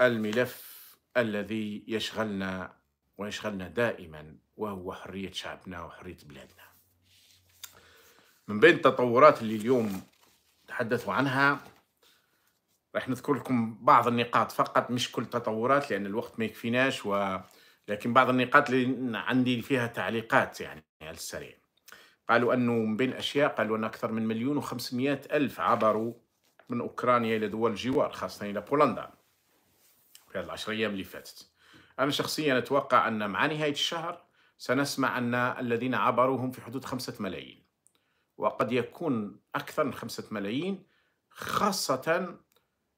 Speaker 1: الملف الذي يشغلنا ويشغلنا دائما وهو حرية شعبنا وحرية بلادنا من بين التطورات اللي اليوم تحدثوا عنها راح نذكر لكم بعض النقاط فقط مش كل التطورات لأن الوقت ما يكفيناش و... لكن بعض النقاط اللي عندي فيها تعليقات يعني على السريع قالوا أنه من بين الأشياء قالوا أن أكثر من مليون و500 ألف عبروا من أوكرانيا إلى دول الجوار خاصة إلى بولندا في هذه العشر أيام اللي فاتت أنا شخصيا أتوقع أن مع نهاية الشهر سنسمع أن الذين عبروا هم في حدود خمسة ملايين وقد يكون أكثر من خمسة ملايين خاصة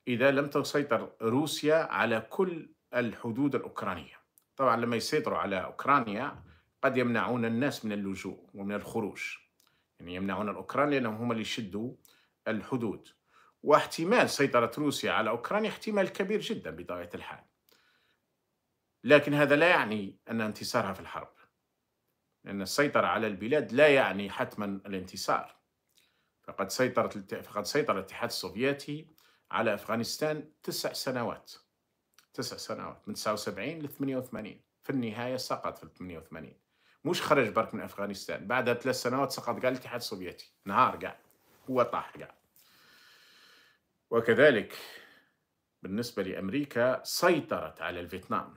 Speaker 1: إذا لم تسيطر روسيا على كل الحدود الأوكرانية طبعا لما يسيطروا على أوكرانيا قد يمنعون الناس من اللجوء ومن الخروج يعني يمنعون الأوكران لأنهم هم اللي يشدوا الحدود واحتمال سيطرة روسيا على أوكرانيا احتمال كبير جدا بطبيعة الحال لكن هذا لا يعني أن انتصارها في الحرب لأن السيطرة على البلاد لا يعني حتما الانتصار فقد سيطرت فقد سيطر الاتحاد السوفيتي على أفغانستان تسع سنوات تسع سنوات من 79 ل 88 في النهاية سقط في 88 مش خرج برك من أفغانستان بعد ثلاث سنوات سقط قال الاتحاد السوفيتي نهار قاع هو طاح قاع وكذلك بالنسبة لأمريكا سيطرت على الفيتنام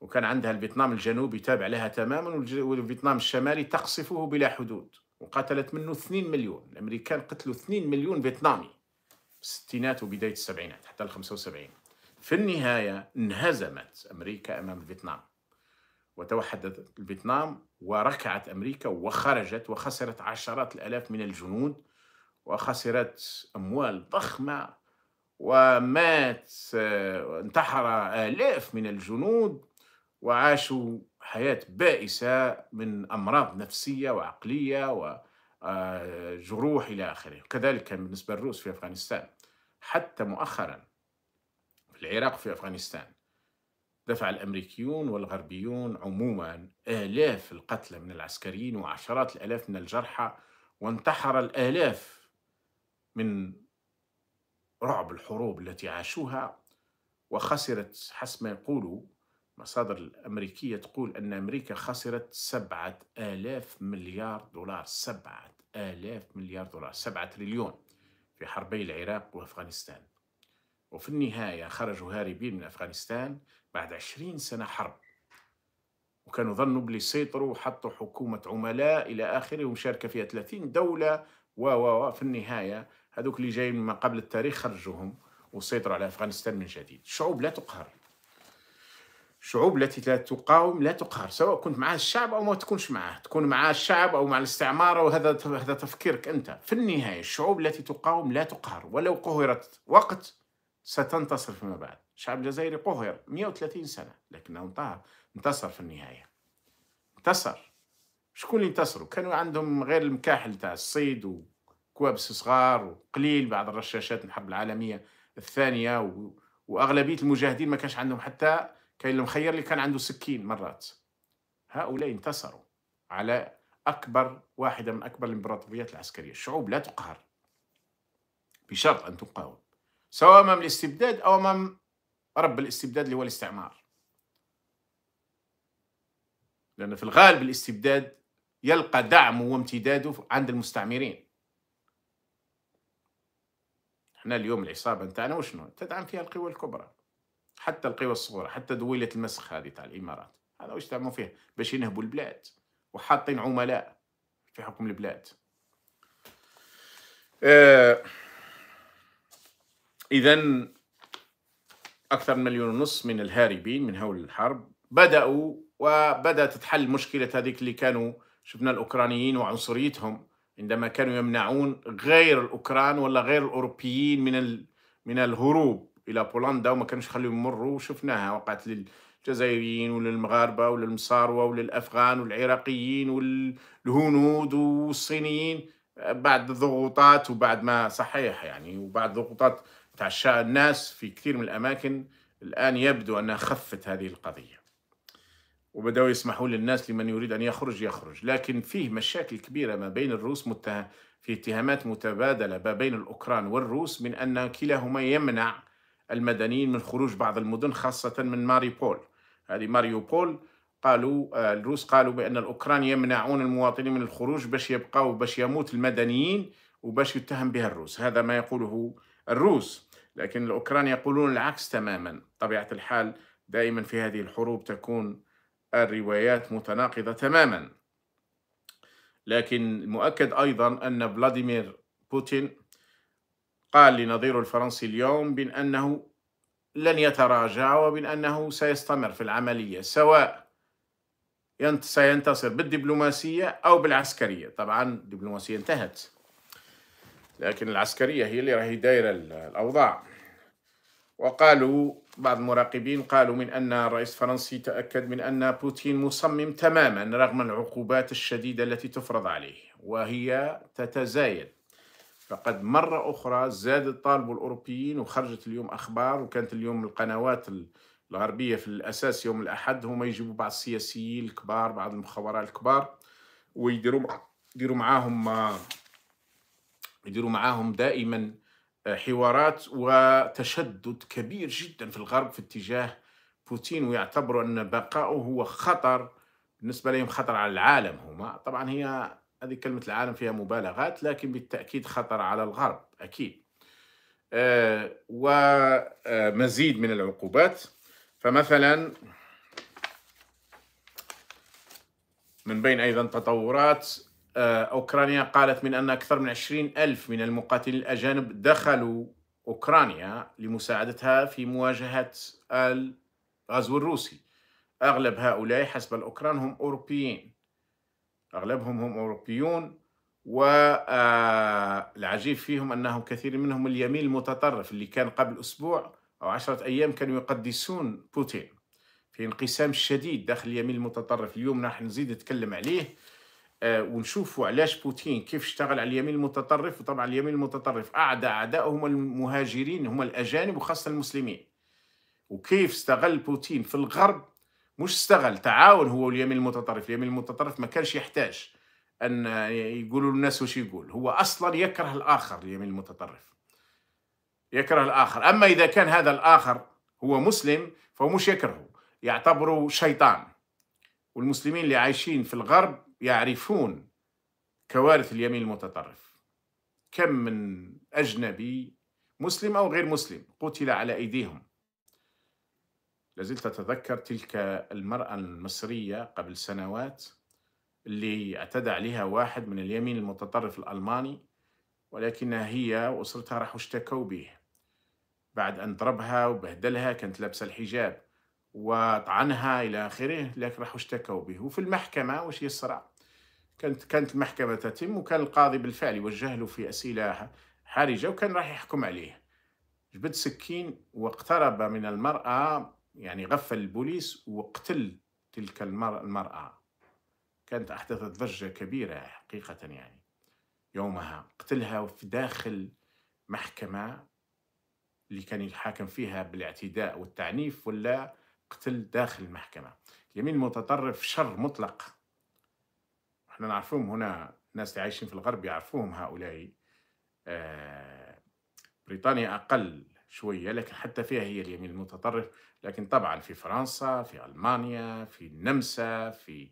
Speaker 1: وكان عندها الفيتنام الجنوبي تابع لها تماما والفيتنام الشمالي تقصفه بلا حدود وقتلت منه 2 مليون الامريكان قتلوا 2 مليون فيتنامي في الستينات وبدايه السبعينات حتى ال 75 في النهايه انهزمت امريكا امام الفيتنام وتوحدت الفيتنام وركعت امريكا وخرجت وخسرت عشرات الالاف من الجنود وخسرت اموال ضخمه ومات آه، انتحر الاف من الجنود وعاشوا حياة بائسة من أمراض نفسية وعقلية وجروح آه، إلى آخره كذلك كان بالنسبة للروس في أفغانستان حتى مؤخرا في العراق في أفغانستان دفع الأمريكيون والغربيون عموما آلاف القتلى من العسكريين وعشرات الآلاف من الجرحى وانتحر الآلاف من رعب الحروب التي عاشوها وخسرت حسب ما يقولوا مصادر الأمريكية تقول أن أمريكا خسرت سبعة آلاف مليار دولار سبعة آلاف مليار دولار سبعة تريليون في حربي العراق وأفغانستان وفي النهاية خرجوا هاربين من أفغانستان بعد عشرين سنة حرب وكانوا ظنوا بلي سيطروا وحطوا حكومة عملاء إلى آخره ومشاركة فيها 30 دولة و و في النهاية هذوك اللي جايين من قبل التاريخ خرجوهم وسيطروا على أفغانستان من جديد شعوب لا تقهر الشعوب التي لا تقاوم لا تقهر سواء كنت مع الشعب او ما تكونش معه تكون مع الشعب او مع الاستعمار وهذا هذا تفكيرك انت في النهايه الشعوب التي تقاوم لا تقهر ولو قهرت وقت ستنتصر فيما بعد الشعب الجزائري قهر 130 سنه لكنه انتصر في النهايه انتصر شكون اللي انتصروا كانوا عندهم غير المكاحل تاع الصيد وكوابس صغار وقليل بعض الرشاشات الحرب العالميه الثانيه و... واغلبيه المجاهدين ما كانش عندهم حتى كاين المخير اللي كان عنده سكين مرات هؤلاء انتصروا على أكبر واحدة من أكبر الإمبراطوريات العسكرية الشعوب لا تقهر بشرط أن تقاوم سواء أمام الاستبداد أو أمام رب الاستبداد اللي هو الاستعمار لأن في الغالب الاستبداد يلقى دعمه وامتداده عند المستعمرين احنا اليوم العصابة نتاعنا وشنو؟ تدعم فيها القوى الكبرى حتى القوى الصغرى حتى دويلة المسخ هذه تاع الإمارات هذا واش تعملوا فيه باش ينهبوا البلاد وحاطين عملاء في حكم البلاد آه، إذا أكثر من مليون ونص من الهاربين من هول الحرب بدأوا وبدأت تتحل مشكلة هذيك اللي كانوا شفنا الأوكرانيين وعنصريتهم عندما كانوا يمنعون غير الأوكران ولا غير الأوروبيين من من الهروب الى بولندا وما كانوش خليهم يمروا وشفناها وقعت للجزائريين وللمغاربه وللمصاروه وللافغان والعراقيين والهنود والصينيين بعد ضغوطات وبعد ما صحيح يعني وبعد ضغوطات تاع الناس في كثير من الاماكن الان يبدو انها خفت هذه القضيه وبداوا يسمحوا للناس لمن يريد ان يخرج يخرج لكن فيه مشاكل كبيره ما بين الروس متهم في اتهامات متبادله ما بين الاوكران والروس من ان كلاهما يمنع المدنيين من خروج بعض المدن خاصة من ماريوبول هذه ماريوبول قالوا آه، الروس قالوا بأن الأوكران يمنعون المواطنين من الخروج باش يبقوا باش يموت المدنيين وباش يتهم بها الروس هذا ما يقوله الروس لكن الأوكران يقولون العكس تماما طبيعة الحال دائما في هذه الحروب تكون الروايات متناقضة تماما لكن مؤكد أيضا أن فلاديمير بوتين قال لنظير الفرنسي اليوم بأنه لن يتراجع وبأنه سيستمر في العملية سواء سينتصر بالدبلوماسية أو بالعسكرية طبعا الدبلوماسية انتهت لكن العسكرية هي اللي راهي دايرة الأوضاع وقالوا بعض المراقبين قالوا من أن الرئيس الفرنسي تأكد من أن بوتين مصمم تماما رغم العقوبات الشديدة التي تفرض عليه وهي تتزايد فقد مرة أخرى زاد الطالب الأوروبيين وخرجت اليوم أخبار وكانت اليوم القنوات الغربية في الأساس يوم الأحد هما يجيبوا بعض السياسيين الكبار بعض المخابراء الكبار ويديروا يديروا معاهم يديروا معاهم دائما حوارات وتشدد كبير جدا في الغرب في اتجاه بوتين ويعتبروا أن بقاؤه هو خطر بالنسبة لهم خطر على العالم هما طبعا هي هذه كلمة العالم فيها مبالغات لكن بالتأكيد خطر على الغرب أكيد آه، ومزيد آه، من العقوبات فمثلا من بين أيضا تطورات آه، أوكرانيا قالت من أن أكثر من 20 ألف من المقاتلين الأجانب دخلوا أوكرانيا لمساعدتها في مواجهة الغزو الروسي أغلب هؤلاء حسب الأوكران هم أوروبيين أغلبهم هم أوروبيون والعجيب آه، فيهم أنهم كثير منهم اليمين المتطرف اللي كان قبل أسبوع أو عشرة أيام كانوا يقدسون بوتين في انقسام شديد داخل اليمين المتطرف اليوم راح نزيد نتكلم عليه آه، ونشوفوا علاش بوتين كيف اشتغل على اليمين المتطرف وطبعا اليمين المتطرف أعدى اعدائهم هم المهاجرين هم الأجانب وخاصة المسلمين وكيف استغل بوتين في الغرب مش استغل تعاون هو واليمين المتطرف اليمين المتطرف ما كانش يحتاج ان يقولوا للناس وش يقول هو اصلا يكره الاخر اليمين المتطرف يكره الاخر اما اذا كان هذا الاخر هو مسلم فهو مش يكرهه يعتبره شيطان والمسلمين اللي عايشين في الغرب يعرفون كوارث اليمين المتطرف كم من اجنبي مسلم او غير مسلم قتل على ايديهم لازلت أتذكر تلك المرأة المصرية قبل سنوات اللي اعتدى عليها واحد من اليمين المتطرف الألماني ولكنها هي وأسرتها راحوا اشتكوا به بعد أن ضربها وبهدلها كانت لابسة الحجاب وطعنها إلى آخره لكن راحوا اشتكوا به وفي المحكمة وش يصرع كانت كانت المحكمة تتم وكان القاضي بالفعل يوجه له في أسئلة حرجة وكان راح يحكم عليه جبت سكين واقترب من المرأة يعني غفل البوليس وقتل تلك المرأة كانت أحدثت ضجة كبيرة حقيقة يعني يومها قتلها في داخل محكمة اللي كان يتحاكم فيها بالاعتداء والتعنيف ولا قتل داخل المحكمة اليمين المتطرف شر مطلق احنا نعرفوهم هنا الناس اللي عايشين في الغرب يعرفوهم هؤلاء آه بريطانيا أقل شوية لكن حتى فيها هي اليمين المتطرف لكن طبعا في فرنسا في ألمانيا في النمسا في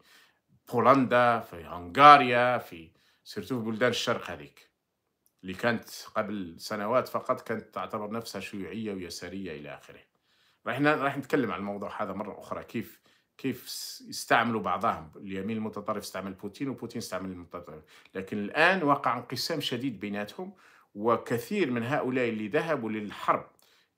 Speaker 1: بولندا في هنغاريا في سيرتو في بلدان الشرق هذيك اللي كانت قبل سنوات فقط كانت تعتبر نفسها شيوعية ويسارية إلى آخره راح راح نتكلم عن الموضوع هذا مرة أخرى كيف كيف استعملوا بعضهم اليمين المتطرف استعمل بوتين وبوتين استعمل المتطرف لكن الآن وقع انقسام شديد بيناتهم وكثير من هؤلاء اللي ذهبوا للحرب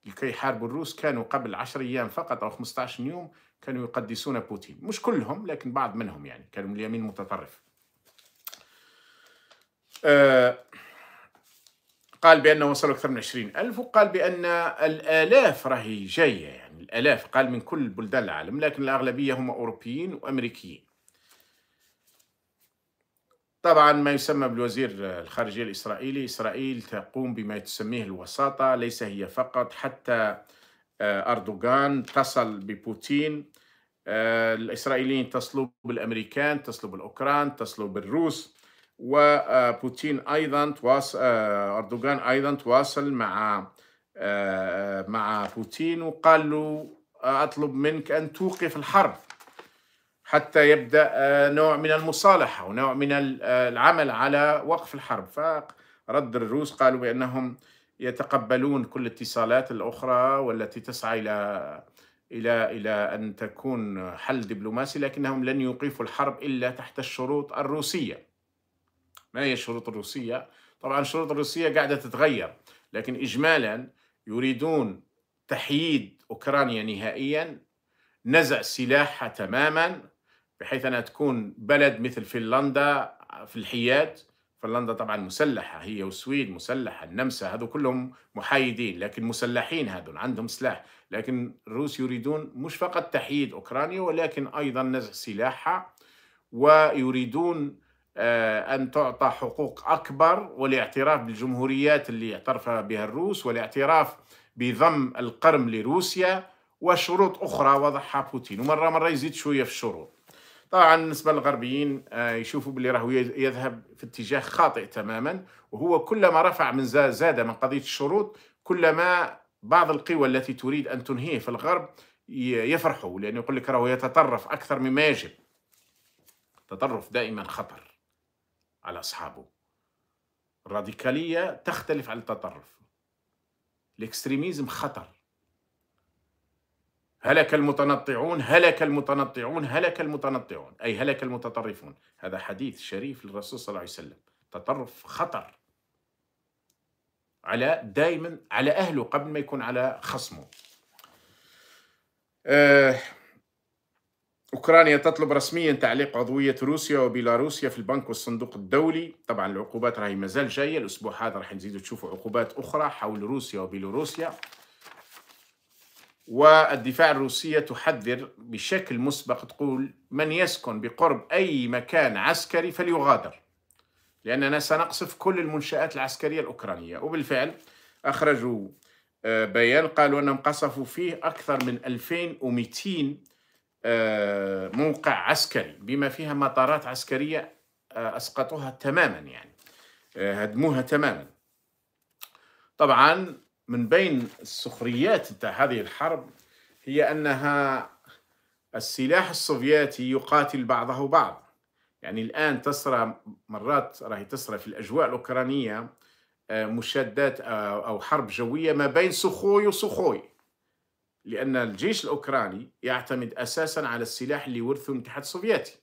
Speaker 1: لكي يحاربوا الروس كانوا قبل 10 أيام فقط أو 15 يوم كانوا يقدسون بوتين مش كلهم لكن بعض منهم يعني كانوا من اليمين المتطرف آه، قال بأنه وصلوا أكثر من عشرين ألف وقال بأن الآلاف راهي جاية يعني الآلاف قال من كل بلدان العالم لكن الأغلبية هم أوروبيين وأمريكيين طبعا ما يسمى بالوزير الخارجية الإسرائيلي إسرائيل تقوم بما تسميه الوساطة ليس هي فقط حتى آه، أردوغان تصل ببوتين آه، الإسرائيليين تصلوا بالأمريكان تصلوا بالأوكران تصلوا بالروس وبوتين آه، أيضا تواصل أردوغان أيضا تواصل مع مع بوتين وقال له أطلب منك أن توقف الحرب حتى يبدا آه، نوع من المصالحه ونوع من آه، العمل على وقف الحرب فرد الروس قالوا بانهم يتقبلون كل الاتصالات الاخرى والتي تسعى الى الى الى ان تكون حل دبلوماسي لكنهم لن يوقفوا الحرب الا تحت الشروط الروسيه. ما هي الشروط الروسيه؟ طبعا الشروط الروسيه قاعده تتغير لكن اجمالا يريدون تحييد اوكرانيا نهائيا نزع سلاحها تماما بحيث أنها تكون بلد مثل فنلندا في الحياد فنلندا طبعا مسلحة هي والسويد مسلحة النمسا هذو كلهم محايدين لكن مسلحين هذول عندهم سلاح لكن الروس يريدون مش فقط تحييد أوكرانيا ولكن أيضا نزع سلاحها ويريدون آه، أن تعطى حقوق أكبر والاعتراف بالجمهوريات اللي اعترف بها الروس والاعتراف بضم القرم لروسيا وشروط أخرى وضعها بوتين ومرة مرة يزيد شوية في الشروط طبعا بالنسبه للغربيين آه، يشوفوا باللي راهو يذهب في اتجاه خاطئ تماما وهو كلما رفع من زاد من قضيه الشروط كلما بعض القوى التي تريد ان تنهيه في الغرب يفرحوا لانه يقول لك راهو يتطرف اكثر مما يجب التطرف دائما خطر على اصحابه الراديكاليه تختلف عن التطرف الاكستريميزم خطر هلك المتنطعون هلك المتنطعون هلك المتنطعون أي هلك المتطرفون هذا حديث شريف للرسول صلى الله عليه وسلم تطرف خطر على دائما على أهله قبل ما يكون على خصمه آه أوكرانيا تطلب رسميا تعليق عضوية روسيا وبيلاروسيا في البنك والصندوق الدولي طبعا العقوبات راهي مازال جاية الأسبوع هذا راح نزيدوا تشوفوا عقوبات أخرى حول روسيا وبيلاروسيا والدفاع الروسية تحذر بشكل مسبق تقول من يسكن بقرب أي مكان عسكري فليغادر لأننا سنقصف كل المنشآت العسكرية الأوكرانية وبالفعل أخرجوا آه، بيان قالوا أنهم قصفوا فيه أكثر من 2200 آه، موقع عسكري بما فيها مطارات عسكرية آه، أسقطوها تماما يعني هدموها تماما طبعا من بين السخريات نتاع هذه الحرب هي انها السلاح السوفيتي يقاتل بعضه بعض يعني الان تسرى مرات راهي تسرى في الاجواء الاوكرانيه آه، مشادات آه، او حرب جويه ما بين سخوي وسخوي لان الجيش الاوكراني يعتمد اساسا على السلاح اللي ورثه من الاتحاد السوفيتي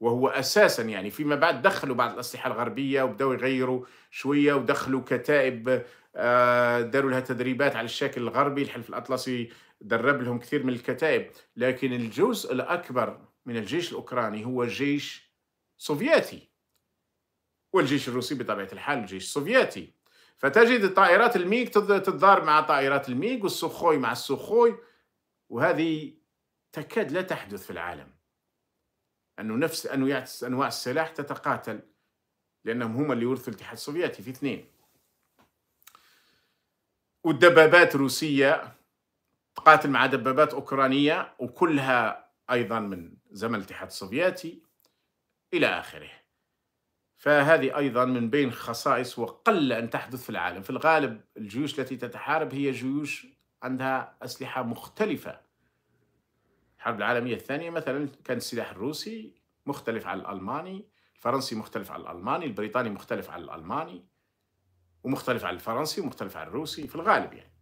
Speaker 1: وهو اساسا يعني فيما بعد دخلوا بعض الاسلحه الغربيه وبداوا يغيروا شويه ودخلوا كتائب آه، داروا لها تدريبات على الشكل الغربي الحلف الاطلسي درب لهم كثير من الكتائب لكن الجزء الاكبر من الجيش الاوكراني هو جيش سوفيتي والجيش الروسي بطبيعه الحال جيش سوفيتي فتجد طائرات الميغ تتضارب مع طائرات الميغ والسوخوي مع السوخوي وهذه تكاد لا تحدث في العالم أنه نفس أنواع السلاح تتقاتل لأنهم هم اللي ورثوا الاتحاد السوفيتي في اثنين والدبابات الروسية تقاتل مع دبابات أوكرانية وكلها أيضا من زمن الاتحاد السوفيتي إلى آخره فهذه أيضا من بين خصائص وقل أن تحدث في العالم في الغالب الجيوش التي تتحارب هي جيوش عندها أسلحة مختلفة الحرب العالمية الثانية مثلا كان السلاح الروسي مختلف عن الألماني الفرنسي مختلف عن الألماني البريطاني مختلف عن الألماني ومختلف عن الفرنسي ومختلف عن الروسي في الغالب يعني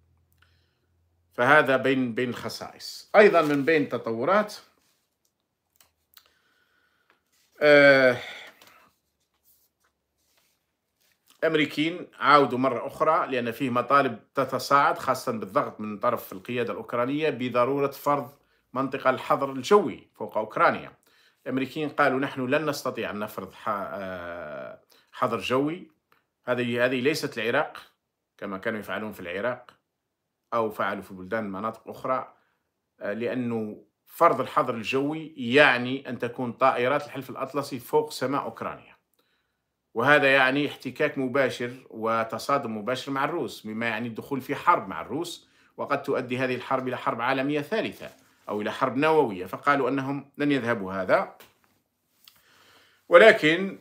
Speaker 1: فهذا بين بين الخصائص أيضا من بين التطورات الأمريكيين آه، عاودوا مرة أخرى لأن فيه مطالب تتصاعد خاصة بالضغط من طرف القيادة الأوكرانية بضرورة فرض منطقة الحظر الجوي فوق أوكرانيا الأمريكيين قالوا نحن لن نستطيع أن نفرض آه، حظر جوي هذه هذه ليست العراق كما كانوا يفعلون في العراق أو فعلوا في بلدان مناطق أخرى آه، لأنه فرض الحظر الجوي يعني أن تكون طائرات الحلف الأطلسي فوق سماء أوكرانيا وهذا يعني احتكاك مباشر وتصادم مباشر مع الروس مما يعني الدخول في حرب مع الروس وقد تؤدي هذه الحرب إلى حرب عالمية ثالثة أو إلى حرب نووية فقالوا أنهم لن يذهبوا هذا ولكن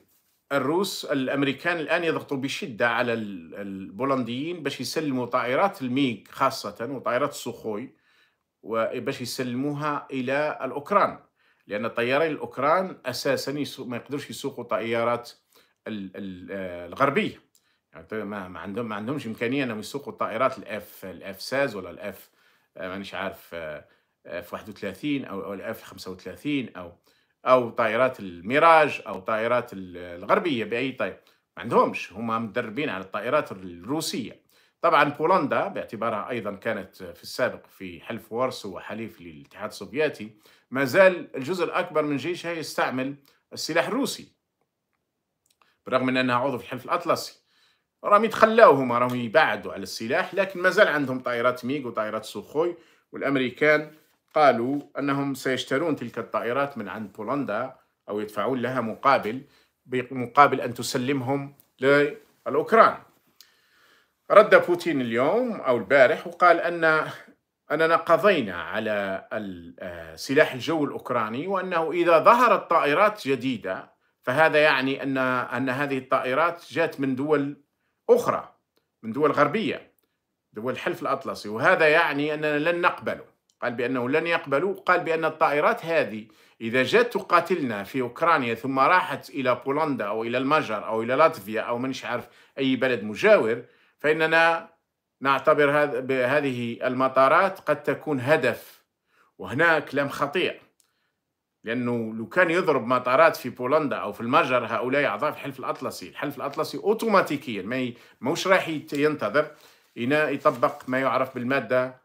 Speaker 1: الروس الامريكان الان يضغطوا بشده على البولنديين باش يسلموا طائرات الميغ خاصه وطائرات السوخوي وباش يسلموها الى الاوكران لان الطيارين الاوكران اساسا ما يقدرش يسوقوا طائرات آه، الغربيه يعني ما عندهم ما عندهمش امكانيه انهم يسوقوا طائرات الاف الاف ساز ولا الاف آه، مانيش عارف آه، اف آه، 31 او او الاف 35 او او طائرات الميراج او طائرات الغربيه باي طيب ما عندهمش هما مدربين على الطائرات الروسيه طبعا بولندا باعتبارها ايضا كانت في السابق في حلف وارسو وحليف للاتحاد السوفيتي ما زال الجزء الاكبر من جيشها يستعمل السلاح الروسي برغم من انها عضو في الحلف الاطلسي راهم يتخلاو هما راهم يبعدوا على السلاح لكن ما زال عندهم طائرات ميغ وطائرات سوخوي والامريكان قالوا أنهم سيشترون تلك الطائرات من عند بولندا أو يدفعون لها مقابل مقابل أن تسلمهم للأوكران رد بوتين اليوم أو البارح وقال أن أننا قضينا على آه، سلاح الجو الأوكراني وأنه إذا ظهرت طائرات جديدة فهذا يعني أن أن هذه الطائرات جاءت من دول أخرى من دول غربية دول الحلف الأطلسي وهذا يعني أننا لن نقبله قال بأنه لن يقبلوا قال بأن الطائرات هذه إذا جات تقاتلنا في أوكرانيا ثم راحت إلى بولندا أو إلى المجر أو إلى لاتفيا أو منش عارف أي بلد مجاور فإننا نعتبر هذه المطارات قد تكون هدف وهنا كلام خطير لأنه لو كان يضرب مطارات في بولندا أو في المجر هؤلاء أعضاء في الحلف الأطلسي الحلف الأطلسي أوتوماتيكيا ما موش راح ينتظر يطبق ما يعرف بالمادة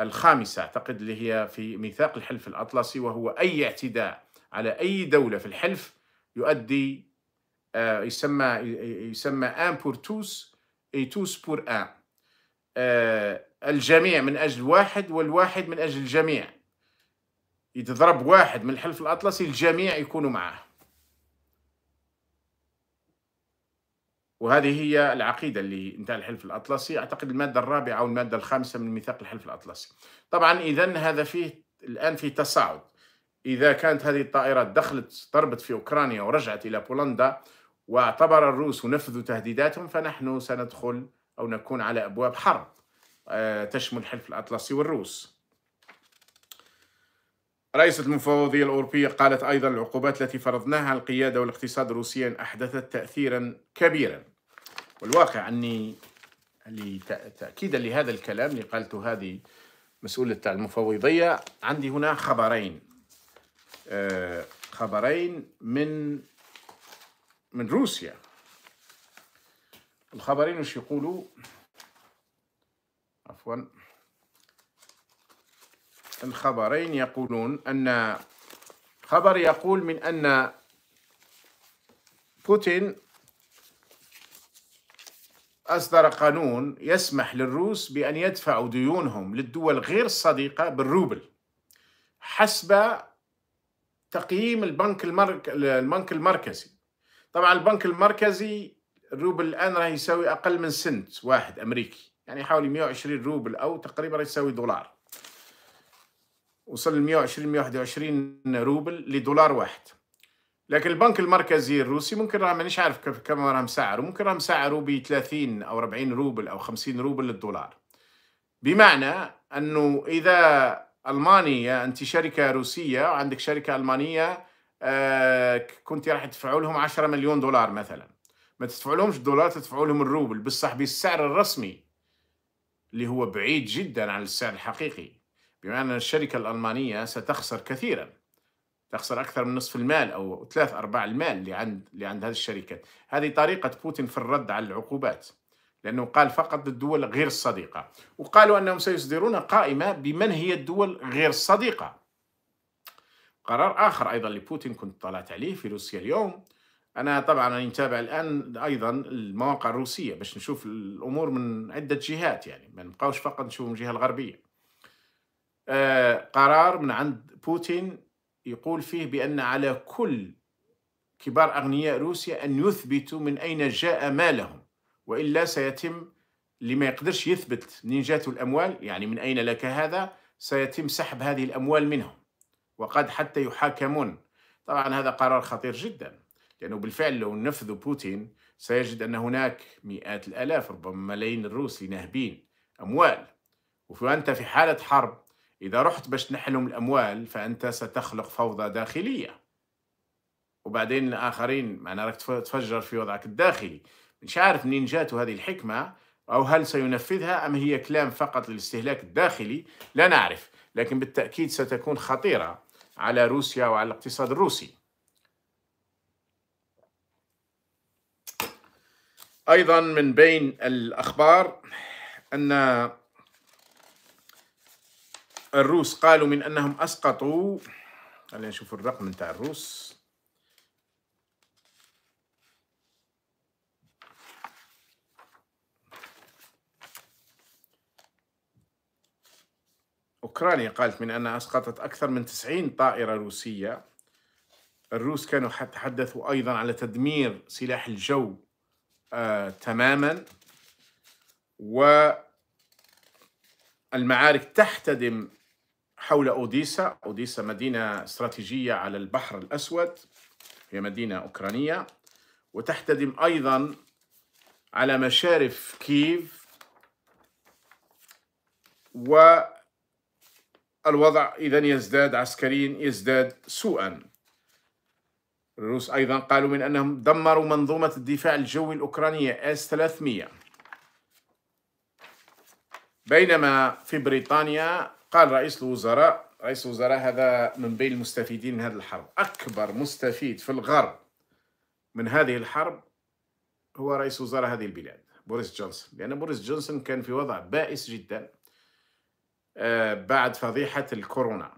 Speaker 1: الخامسة أعتقد اللي هي في ميثاق الحلف الأطلسي وهو أي اعتداء على أي دولة في الحلف يؤدي آه، يسمى يسمى ان بور توس اي توس بور ان الجميع من اجل واحد والواحد من اجل الجميع يتضرب واحد من الحلف الاطلسي الجميع يكونوا معه وهذه هي العقيدة اللي انتاء الحلف الأطلسي أعتقد المادة الرابعة أو المادة الخامسة من ميثاق الحلف الأطلسي طبعا إذا هذا فيه الآن في تصاعد إذا كانت هذه الطائرات دخلت ضربت في أوكرانيا ورجعت إلى بولندا واعتبر الروس ونفذوا تهديداتهم فنحن سندخل أو نكون على أبواب حرب آه، تشمل الحلف الأطلسي والروس رئيسة المفوضية الأوروبية قالت أيضا العقوبات التي فرضناها على القيادة والاقتصاد الروسيين أحدثت تأثيرا كبيرا والواقع أني تأكيدا لهذا الكلام اللي قالته هذه مسؤولة المفوضية عندي هنا خبرين آه، خبرين من من روسيا الخبرين وش يقولوا عفوا الخبرين يقولون أن خبر يقول من أن بوتين أصدر قانون يسمح للروس بأن يدفعوا ديونهم للدول غير الصديقة بالروبل حسب تقييم البنك المرك... البنك المركزي طبعا البنك المركزي الروبل الآن راه يساوي أقل من سنت واحد أمريكي يعني حوالي 120 روبل أو تقريبا راه يساوي دولار وصل 120 121 روبل لدولار واحد لكن البنك المركزي الروسي ممكن راه مانيش عارف كم راه مسعره ممكن راه مسعره ب 30 او 40 روبل او 50 روبل للدولار بمعنى انه اذا المانيا انت شركه روسيه وعندك شركه المانيه آه، كنت راح تدفعوا لهم 10 مليون دولار مثلا ما تدفعوا لهمش الدولار تدفعوا لهم الروبل بصح بالسعر الرسمي اللي هو بعيد جدا عن السعر الحقيقي بمعنى الشركه الالمانيه ستخسر كثيرا تخسر اكثر من نصف المال او ثلاث ارباع المال اللي عند اللي عند هذه الشركات هذه طريقه بوتين في الرد على العقوبات لانه قال فقط الدول غير الصديقه وقالوا انهم سيصدرون قائمه بمن هي الدول غير الصديقه قرار اخر ايضا لبوتين كنت طلعت عليه في روسيا اليوم انا طبعا نتابع الان ايضا المواقع الروسيه باش نشوف الامور من عده جهات يعني ما نبقاوش فقط نشوف من الجهه الغربيه آه قرار من عند بوتين يقول فيه بأن على كل كبار أغنياء روسيا أن يثبتوا من أين جاء مالهم وإلا سيتم اللي ما يقدرش يثبت منين جاته الأموال يعني من أين لك هذا سيتم سحب هذه الأموال منهم وقد حتى يحاكمون طبعا هذا قرار خطير جدا لأنه بالفعل لو نفذ بوتين سيجد أن هناك مئات الآلاف ربما ملايين الروس لناهبين أموال وأنت في حالة حرب إذا رحت باش تنحلهم الأموال فأنت ستخلق فوضى داخلية وبعدين الآخرين معنا راك تفجر في وضعك الداخلي مش عارف منين جاته هذه الحكمة أو هل سينفذها أم هي كلام فقط للاستهلاك الداخلي لا نعرف لكن بالتأكيد ستكون خطيرة على روسيا وعلى الاقتصاد الروسي أيضا من بين الأخبار أن الروس قالوا من أنهم أسقطوا خلينا نشوف الرقم نتاع الروس أوكرانيا قالت من أنها أسقطت أكثر من 90 طائرة روسية الروس كانوا تحدثوا أيضا على تدمير سلاح الجو آه تماما المعارك تحتدم حول أوديسا أوديسا مدينة استراتيجية على البحر الأسود هي مدينة أوكرانية وتحتدم أيضا على مشارف كييف والوضع إذا يزداد عسكريا يزداد سوءا الروس أيضا قالوا من أنهم دمروا منظومة الدفاع الجوي الأوكرانية s 300 بينما في بريطانيا قال رئيس الوزراء رئيس الوزراء هذا من بين المستفيدين من هذه الحرب أكبر مستفيد في الغرب من هذه الحرب هو رئيس وزراء هذه البلاد بوريس جونسون لأن بوريس جونسون كان في وضع بائس جدا آه، بعد فضيحة الكورونا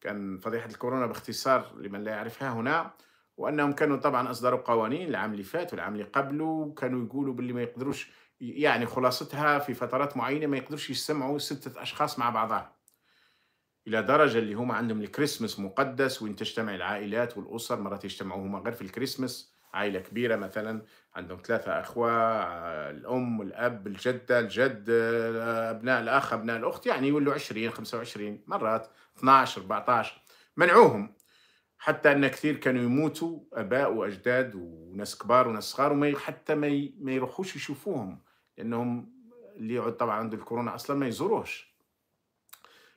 Speaker 1: كان فضيحة الكورونا باختصار لمن لا يعرفها هنا وأنهم كانوا طبعا أصدروا قوانين العام اللي فات والعام اللي قبله كانوا يقولوا باللي ما يقدروش يعني خلاصتها في فترات معينة ما يقدروش يسمعوا ستة أشخاص مع بعضهم الى درجه اللي هم عندهم الكريسماس مقدس وين تجتمع العائلات والاسر مرات يجتمعوا هم غير في الكريسماس عائله كبيره مثلا عندهم ثلاثه اخوه الام الاب الجده الجد ابناء الاخ ابناء الاخت يعني يولوا 20 25 مرات 12 14 منعوهم حتى ان كثير كانوا يموتوا اباء واجداد وناس كبار وناس صغار وما حتى ما ما يروحوش يشوفوهم لانهم اللي يقعد طبعا عنده الكورونا اصلا ما يزوروش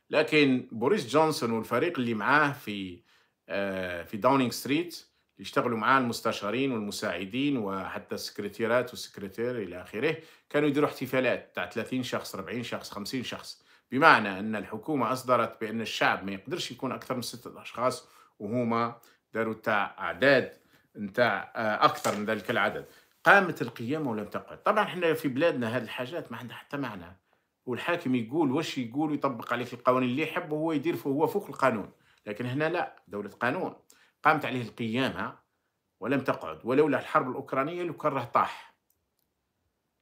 Speaker 1: لكن بوريس جونسون والفريق اللي معاه في آه، في داونينج ستريت يشتغلوا معاه المستشارين والمساعدين وحتى السكرتيرات والسكرتير الى اخره كانوا يديروا احتفالات تاع 30 شخص 40 شخص 50 شخص بمعنى ان الحكومه اصدرت بان الشعب ما يقدرش يكون اكثر من ستة اشخاص وهما داروا تاع اعداد نتاع آه، اكثر من ذلك العدد قامت القيامه ولم تقعد طبعا احنا في بلادنا هذه الحاجات ما عندها حتى معنى والحاكم يقول واش يقول ويطبق عليه في القوانين اللي يحب وهو يدير هو فوق القانون لكن هنا لا دولة قانون قامت عليه القيامة ولم تقعد ولولا الحرب الأوكرانية لو كان راه طاح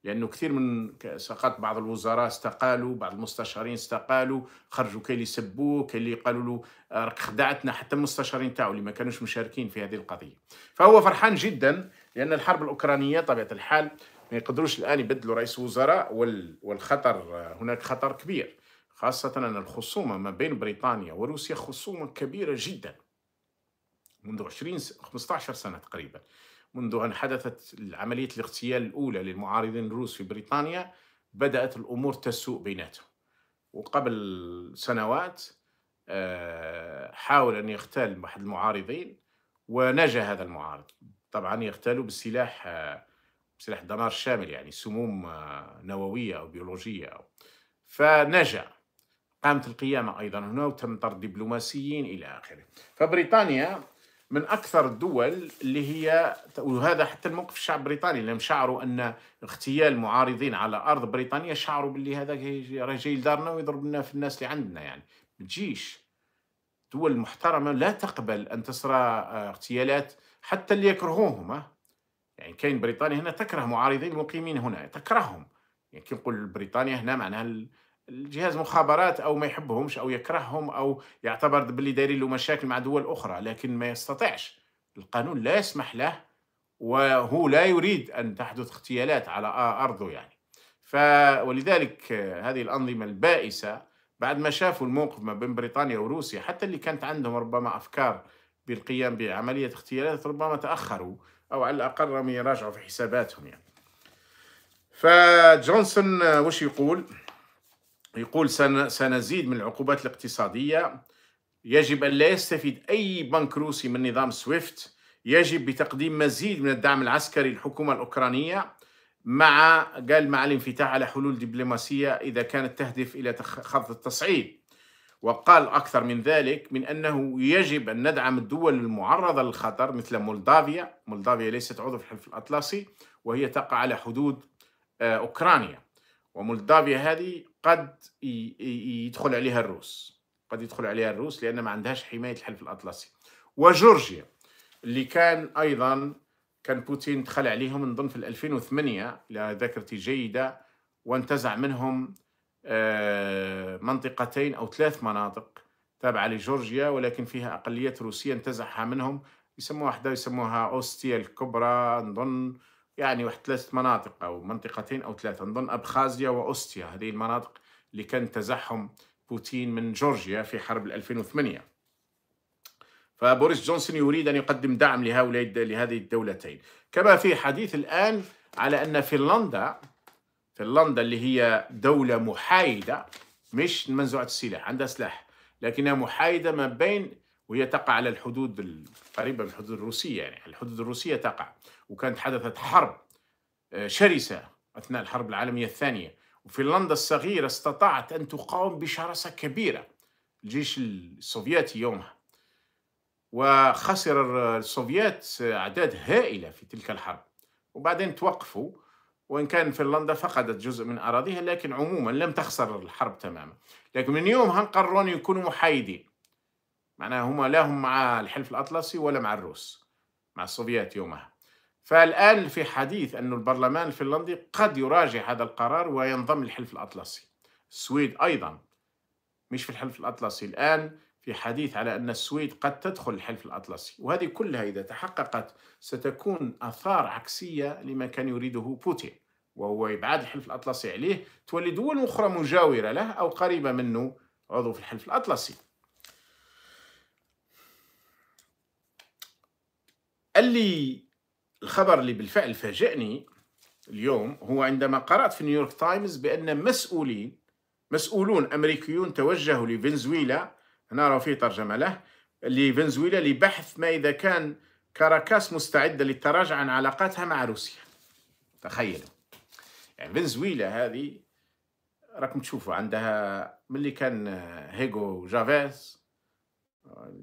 Speaker 1: لأنه كثير من سقط بعض الوزراء استقالوا بعض المستشارين استقالوا خرجوا كي اللي يسبوه كي اللي قالوا له آه، راك خدعتنا حتى المستشارين تاعو اللي ما كانوش مشاركين في هذه القضية فهو فرحان جدا لأن الحرب الأوكرانية طبيعة الحال ما يقدروش الان يبدلوا رئيس وزراء والخطر آه، هناك خطر كبير خاصة أن الخصومة ما بين بريطانيا وروسيا خصومة كبيرة جدا منذ 20 15 سنة تقريبا منذ أن حدثت عملية الاغتيال الأولى للمعارضين الروس في بريطانيا بدأت الأمور تسوء بيناتهم وقبل سنوات آه، حاول أن يغتال أحد المعارضين ونجا هذا المعارض طبعا يغتالوا بالسلاح آه، سلاح دمار شامل يعني سموم آه، نووية أو بيولوجية أو فنجا قامت القيامة أيضا هنا وتم طرد دبلوماسيين إلى آخره فبريطانيا من أكثر الدول اللي هي وهذا حتى الموقف الشعب البريطاني لم شعروا أن اغتيال معارضين على أرض بريطانيا شعروا باللي هذا جاي لدارنا ويضرب لنا في الناس اللي عندنا يعني ما تجيش دول محترمة لا تقبل أن تصرى آه، اغتيالات حتى اللي يكرهوهم آه. يعني كاين بريطانيا هنا تكره معارضين المقيمين هنا تكرههم يعني كي نقول بريطانيا هنا معناها الجهاز مخابرات او ما يحبهمش او يكرههم او يعتبر باللي دايرين له مشاكل مع دول اخرى لكن ما يستطيعش القانون لا يسمح له وهو لا يريد ان تحدث اغتيالات على ارضه يعني ف ولذلك هذه الانظمه البائسه بعد ما شافوا الموقف ما بين بريطانيا وروسيا حتى اللي كانت عندهم ربما افكار بالقيام بعمليه اغتيالات ربما تاخروا او على الاقل راهم يراجعوا في حساباتهم يعني فجونسون آه، وش يقول يقول سنزيد من العقوبات الاقتصاديه يجب ان لا يستفيد اي بنك روسي من نظام سويفت يجب بتقديم مزيد من الدعم العسكري للحكومه الاوكرانيه مع قال مع الانفتاح على حلول دبلوماسيه اذا كانت تهدف الى خفض التصعيد وقال أكثر من ذلك من أنه يجب أن ندعم الدول المعرضة للخطر مثل مولدافيا مولدافيا ليست عضو في الحلف الأطلسي وهي تقع على حدود آه، أوكرانيا ومولدافيا هذه قد يدخل عليها الروس قد يدخل عليها الروس لأن ما عندهاش حماية الحلف الأطلسي وجورجيا اللي كان أيضا كان بوتين دخل عليهم نظن في 2008 إلى ذاكرتي جيدة وانتزع منهم آه، منطقتين أو ثلاث مناطق تابعة لجورجيا ولكن فيها أقلية روسية انتزعها منهم يسموها واحدة يسموها أوستيا الكبرى نظن يعني واحد ثلاث مناطق أو منطقتين أو ثلاثة نظن أبخازيا وأوستيا هذه المناطق اللي كان انتزعهم بوتين من جورجيا في حرب 2008 فبوريس جونسون يريد أن يقدم دعم لهؤلاء لهذه الدولتين كما في حديث الآن على أن فنلندا فنلندا اللي هي دولة محايدة مش منزوعة السلاح عندها سلاح لكنها محايدة ما بين وهي تقع على الحدود القريبة من الحدود الروسية يعني الحدود الروسية تقع وكانت حدثت حرب آه، شرسة أثناء الحرب العالمية الثانية وفنلندا الصغيرة استطاعت أن تقاوم بشراسة كبيرة الجيش السوفيتي يومها وخسر السوفيات آه، أعداد هائلة في تلك الحرب وبعدين توقفوا وإن كان فنلندا فقدت جزء من أراضيها لكن عموما لم تخسر الحرب تماما لكن من يوم هنقررون يكونوا محايدين معناها هما لا هم مع الحلف الأطلسي ولا مع الروس مع السوفيات يومها فالآن في حديث أن البرلمان الفنلندي قد يراجع هذا القرار وينضم للحلف الأطلسي السويد أيضا مش في الحلف الأطلسي الآن في حديث على أن السويد قد تدخل الحلف الأطلسي وهذه كلها إذا تحققت ستكون أثار عكسية لما كان يريده بوتين وهو إبعاد الحلف الأطلسي عليه تولي دول أخرى مجاورة له أو قريبة منه عضو في الحلف الأطلسي اللي الخبر اللي بالفعل فاجئني اليوم هو عندما قرأت في نيويورك تايمز بأن مسؤولين مسؤولون أمريكيون توجهوا لفنزويلا هنا راه فيه ترجمة له لفنزويلا لبحث ما إذا كان كاراكاس مستعدة للتراجع عن علاقاتها مع روسيا تخيلوا يعني فنزويلا هذه راكم تشوفوا عندها ملي كان هيغو جافيز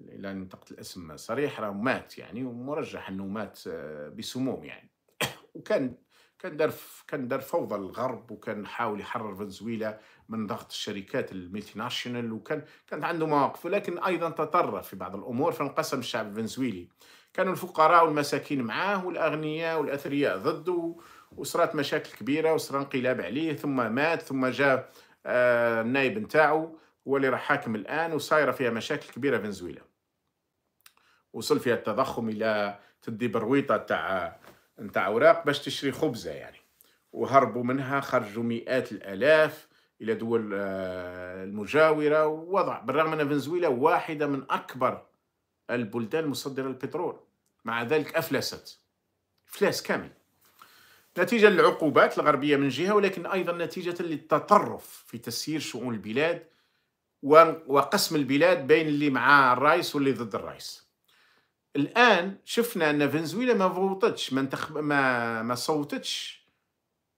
Speaker 1: الى نطقت الاسم صريح راه مات يعني ومرجح انه مات بسموم يعني وكان كان دار كان دار فوضى الغرب وكان حاول يحرر فنزويلا من ضغط الشركات الملتي ناشونال وكان كانت عنده مواقف ولكن ايضا تطرف في بعض الامور فانقسم الشعب الفنزويلي كانوا الفقراء والمساكين معاه والاغنياء والاثرياء ضده وصرات مشاكل كبيره وصرا انقلاب عليه ثم مات ثم جاء آه النائب نتاعو هو اللي راح حاكم الان وصايره فيها مشاكل كبيره فنزويلا وصل فيها التضخم الى تدي برويطه تاع نتاع اوراق باش تشري خبزه يعني وهربوا منها خرجوا مئات الالاف الى دول آه، المجاوره ووضع بالرغم ان فنزويلا واحده من اكبر البلدان المصدره للبترول مع ذلك افلست افلاس كامل نتيجه للعقوبات الغربيه من جهه ولكن ايضا نتيجه للتطرف في تسيير شؤون البلاد وقسم البلاد بين اللي مع الرئيس واللي ضد الرئيس الان شفنا ان فنزويلا ما فوتتش ما ما ما صوتتش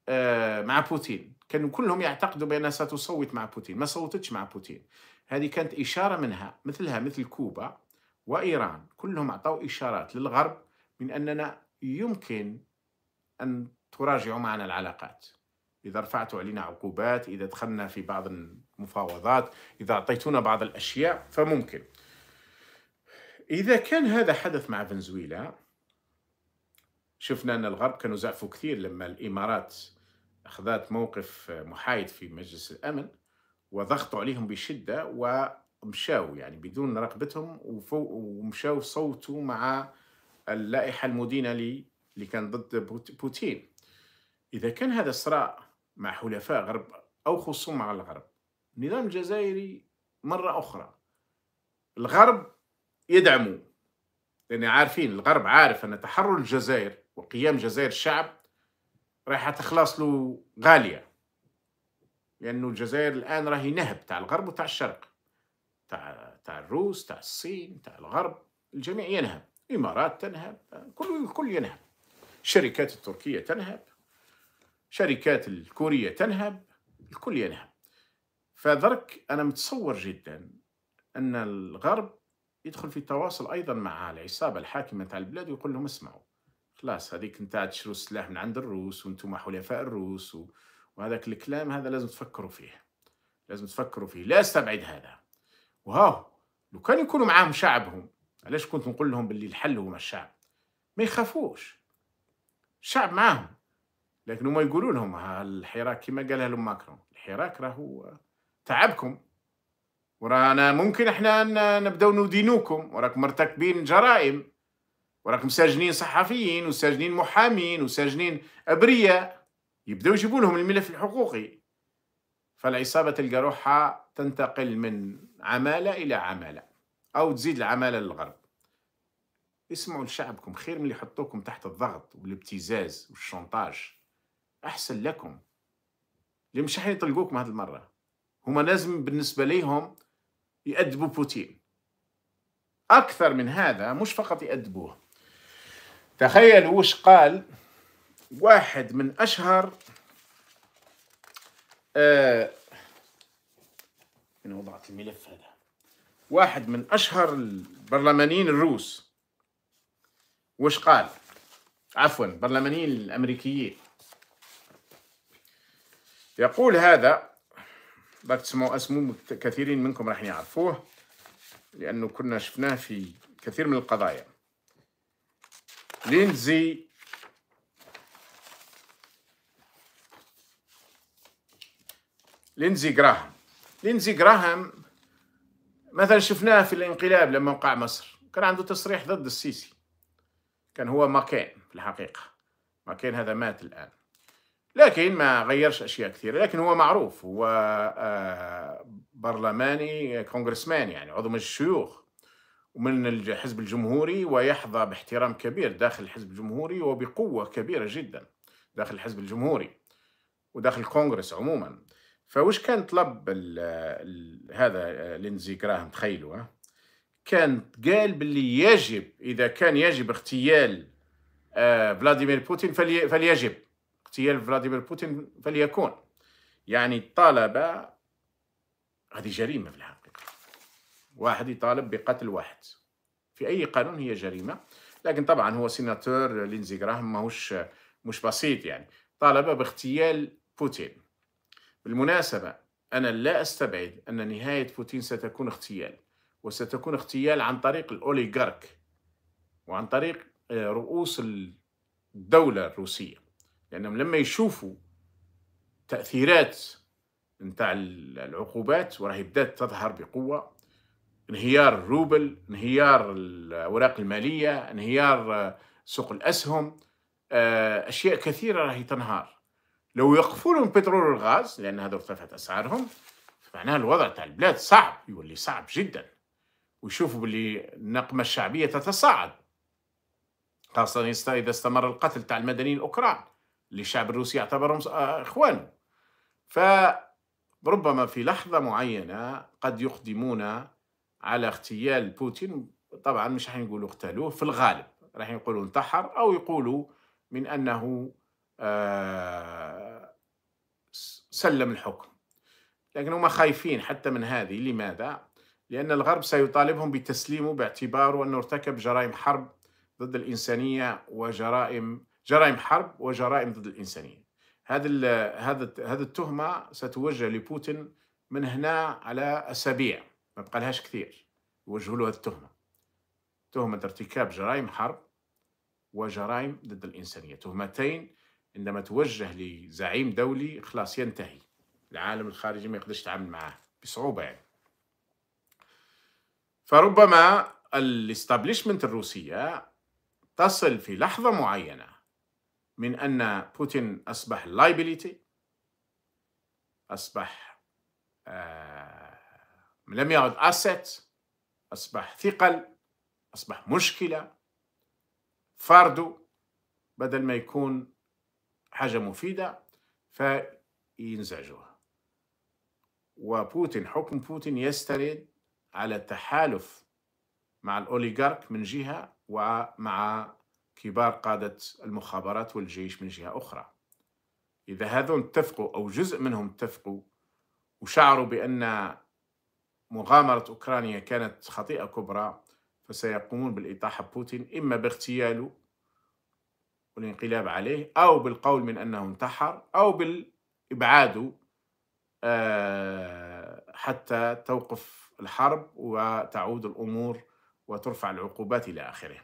Speaker 1: آه، مع بوتين كانوا كلهم يعتقدوا بأنها ستصوت مع بوتين ما صوتتش مع بوتين هذه كانت إشارة منها مثلها مثل كوبا وإيران كلهم أعطوا إشارات للغرب من أننا يمكن أن تراجعوا معنا العلاقات إذا رفعتوا علينا عقوبات إذا دخلنا في بعض المفاوضات إذا أعطيتونا بعض الأشياء فممكن إذا كان هذا حدث مع فنزويلا شفنا أن الغرب كانوا زعفوا كثير لما الإمارات أخذت موقف محايد في مجلس الأمن وضغطوا عليهم بشدة ومشاو يعني بدون رقبتهم ومشاو صوتوا مع اللائحة المدينة اللي كان ضد بوتين إذا كان هذا صراع مع حلفاء غرب أو خصوم مع الغرب النظام الجزائري مرة أخرى الغرب يدعموا لأن عارفين الغرب عارف أن تحرر الجزائر وقيام جزائر الشعب رايحة تخلص له غالية لأنه الجزائر الآن راهي نهب تاع الغرب وتاع الشرق تاع تاع الروس تاع الصين تاع الغرب الجميع ينهب إمارات تنهب كل الكل ينهب الشركات التركية تنهب شركات الكورية تنهب الكل ينهب فدرك أنا متصور جدا أن الغرب يدخل في تواصل أيضا مع العصابة الحاكمة تاع البلاد ويقول لهم اسمعوا خلاص هذيك انت تشرو السلاح من عند الروس وانتم حلفاء الروس و... وهذاك الكلام هذا لازم تفكروا فيه لازم تفكروا فيه لا استبعد هذا وها لو كان يكونوا معاهم شعبهم علاش كنت نقول لهم باللي الحل هو مع الشعب ما يخافوش الشعب معاهم لكن هما يقولوا لهم الحراك كما قالها لهم ماكرون الحراك راهو تعبكم ورانا ممكن احنا نبداو ندينوكم وراكم مرتكبين جرائم وراكم ساجنين صحفيين وساجنين محامين وساجنين ابرياء يبداو يجيبوا لهم الملف الحقوقي فالعصابه تلقى روحها تنتقل من عماله الى عماله او تزيد العماله للغرب اسمعوا لشعبكم خير من اللي يحطوكم تحت الضغط والابتزاز والشونتاج احسن لكم اللي مش حيطلقوكم هذه المره هما لازم بالنسبه ليهم يأدبوا بوتين اكثر من هذا مش فقط يأدبوه تخيل وش قال واحد من أشهر آه وضعت الملف هذا واحد من أشهر البرلمانيين الروس وش قال عفوا البرلمانيين الأمريكيين يقول هذا راك تسمعوا اسمه كثيرين منكم راح يعرفوه لأنه كنا شفناه في كثير من القضايا لينزي لينزي جراهام لينزي جراهام مثلا شفناه في الانقلاب لما وقع مصر كان عنده تصريح ضد السيسي كان هو مكان في الحقيقة مكان هذا مات الآن لكن ما غيرش أشياء كثيرة لكن هو معروف هو آه، برلماني كونغرسمان يعني عضو مجلس الشيوخ ومن الحزب الجمهوري ويحظى باحترام كبير داخل الحزب الجمهوري وبقوة كبيرة جدا داخل الحزب الجمهوري وداخل الكونغرس عموما فوش كان طلب الـ الـ هذا آه، لينزي جراهام تخيلوا آه؟ كان قال باللي يجب اذا كان يجب اغتيال آه، فلاديمير بوتين فلي فليجب اغتيال فلاديمير بوتين فليكون يعني الطالبة هذه جريمه في الحقيقه واحد يطالب بقتل واحد في اي قانون هي جريمه لكن طبعا هو سيناتور لينزي جراهام ماهوش مش بسيط يعني طالب باغتيال بوتين بالمناسبه انا لا استبعد ان نهايه بوتين ستكون اغتيال وستكون اغتيال عن طريق الاوليغارك وعن طريق آه، رؤوس الدوله الروسيه لانهم لما يشوفوا تاثيرات نتاع العقوبات وراهي بدات تظهر بقوه انهيار الروبل انهيار الأوراق المالية انهيار آه، سوق الأسهم آه، أشياء كثيرة راهي تنهار لو يوقفوا لهم والغاز لأن هذا ارتفعت أسعارهم معناها الوضع تاع البلاد صعب يولي صعب جدا ويشوفوا باللي النقمة الشعبية تتصاعد خاصة إذا استمر القتل تاع المدنيين الأوكران اللي الشعب الروسي يعتبرهم آه، إخوانه فربما في لحظة معينة قد يقدمون على اغتيال بوتين طبعا مش راح يقولوا اغتالوه في الغالب راح يقولوا انتحر او يقولوا من انه آه، سلم الحكم لكن هم خايفين حتى من هذه لماذا؟ لأن الغرب سيطالبهم بتسليمه باعتباره أنه ارتكب جرائم حرب ضد الإنسانية وجرائم جرائم حرب وجرائم ضد الإنسانية هذا هذا هذه التهمة ستوجه لبوتين من هنا على أسابيع ما بقالهاش كثير يوجهوا له التهمه تهمه ارتكاب جرائم حرب وجرائم ضد الانسانيه تهمتين عندما توجه لزعيم دولي خلاص ينتهي العالم الخارجي ما يقدرش يتعامل معاه بصعوبه يعني فربما الاستابليشمنت الروسيه تصل في لحظه معينه من ان بوتين اصبح لايبيليتي اصبح آه لم يعد أسيت أصبح ثقل أصبح مشكلة فاردو بدل ما يكون حاجة مفيدة فينزعجوها وبوتين حكم بوتين يستند على التحالف مع الأوليغارك من جهة ومع كبار قادة المخابرات والجيش من جهة أخرى إذا هذون اتفقوا أو جزء منهم اتفقوا وشعروا بأن مغامرة أوكرانيا كانت خطيئة كبرى فسيقومون بالإطاحة بوتين إما باغتياله والانقلاب عليه أو بالقول من أنه انتحر أو بالإبعاده آه، حتى توقف الحرب وتعود الأمور وترفع العقوبات إلى آخره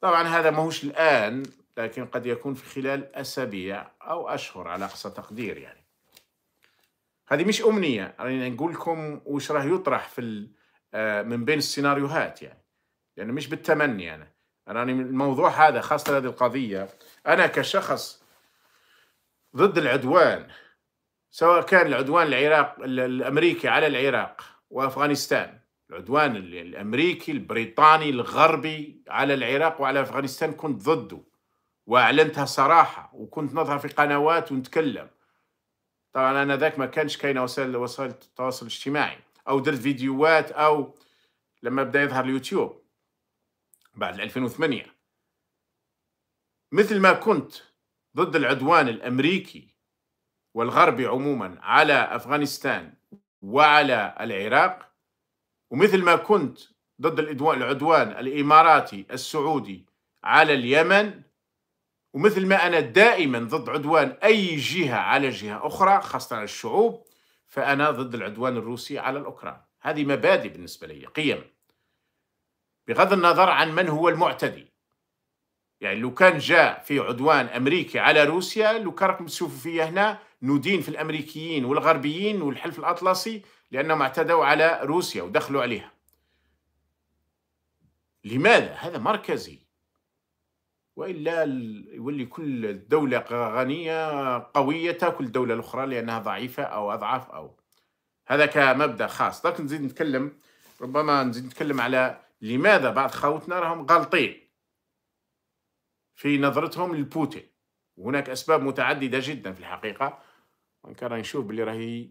Speaker 1: طبعا هذا ماهوش الآن لكن قد يكون في خلال أسابيع أو أشهر على أقصى تقدير يعني هذه مش امنيه يعني نقول لكم وش راه يطرح في آه، من بين السيناريوهات يعني يعني مش بالتمني انا راني يعني الموضوع هذا خاصه هذه القضيه انا كشخص ضد العدوان سواء كان العدوان العراق الامريكي على العراق وافغانستان العدوان الامريكي البريطاني الغربي على العراق وعلى افغانستان كنت ضده واعلنتها صراحه وكنت نظهر في قنوات ونتكلم طبعا انا ذاك ما كانش كاين وسائل وسائل التواصل الاجتماعي او درت فيديوهات او لما بدا يظهر اليوتيوب بعد 2008 مثل ما كنت ضد العدوان الامريكي والغربي عموما على افغانستان وعلى العراق ومثل ما كنت ضد العدوان الاماراتي السعودي على اليمن ومثل ما أنا دائما ضد عدوان أي جهة على جهة أخرى خاصة على الشعوب فأنا ضد العدوان الروسي على الأوكران هذه مبادئ بالنسبة لي قيم بغض النظر عن من هو المعتدي يعني لو كان جاء في عدوان أمريكي على روسيا لو كان رقم تشوفوا فيه هنا ندين في الأمريكيين والغربيين والحلف الأطلسي لأنهم اعتدوا على روسيا ودخلوا عليها لماذا؟ هذا مركزي والا يولي كل دوله غنيه قويه تاكل الدوله الاخرى لانها ضعيفه او اضعف او هذا كمبدا خاص لكن نزيد نتكلم ربما نزيد نتكلم على لماذا بعض خاوتنا راهم غالطين في نظرتهم لبوتين هناك اسباب متعدده جدا في الحقيقه وان كان نشوف بلي راهي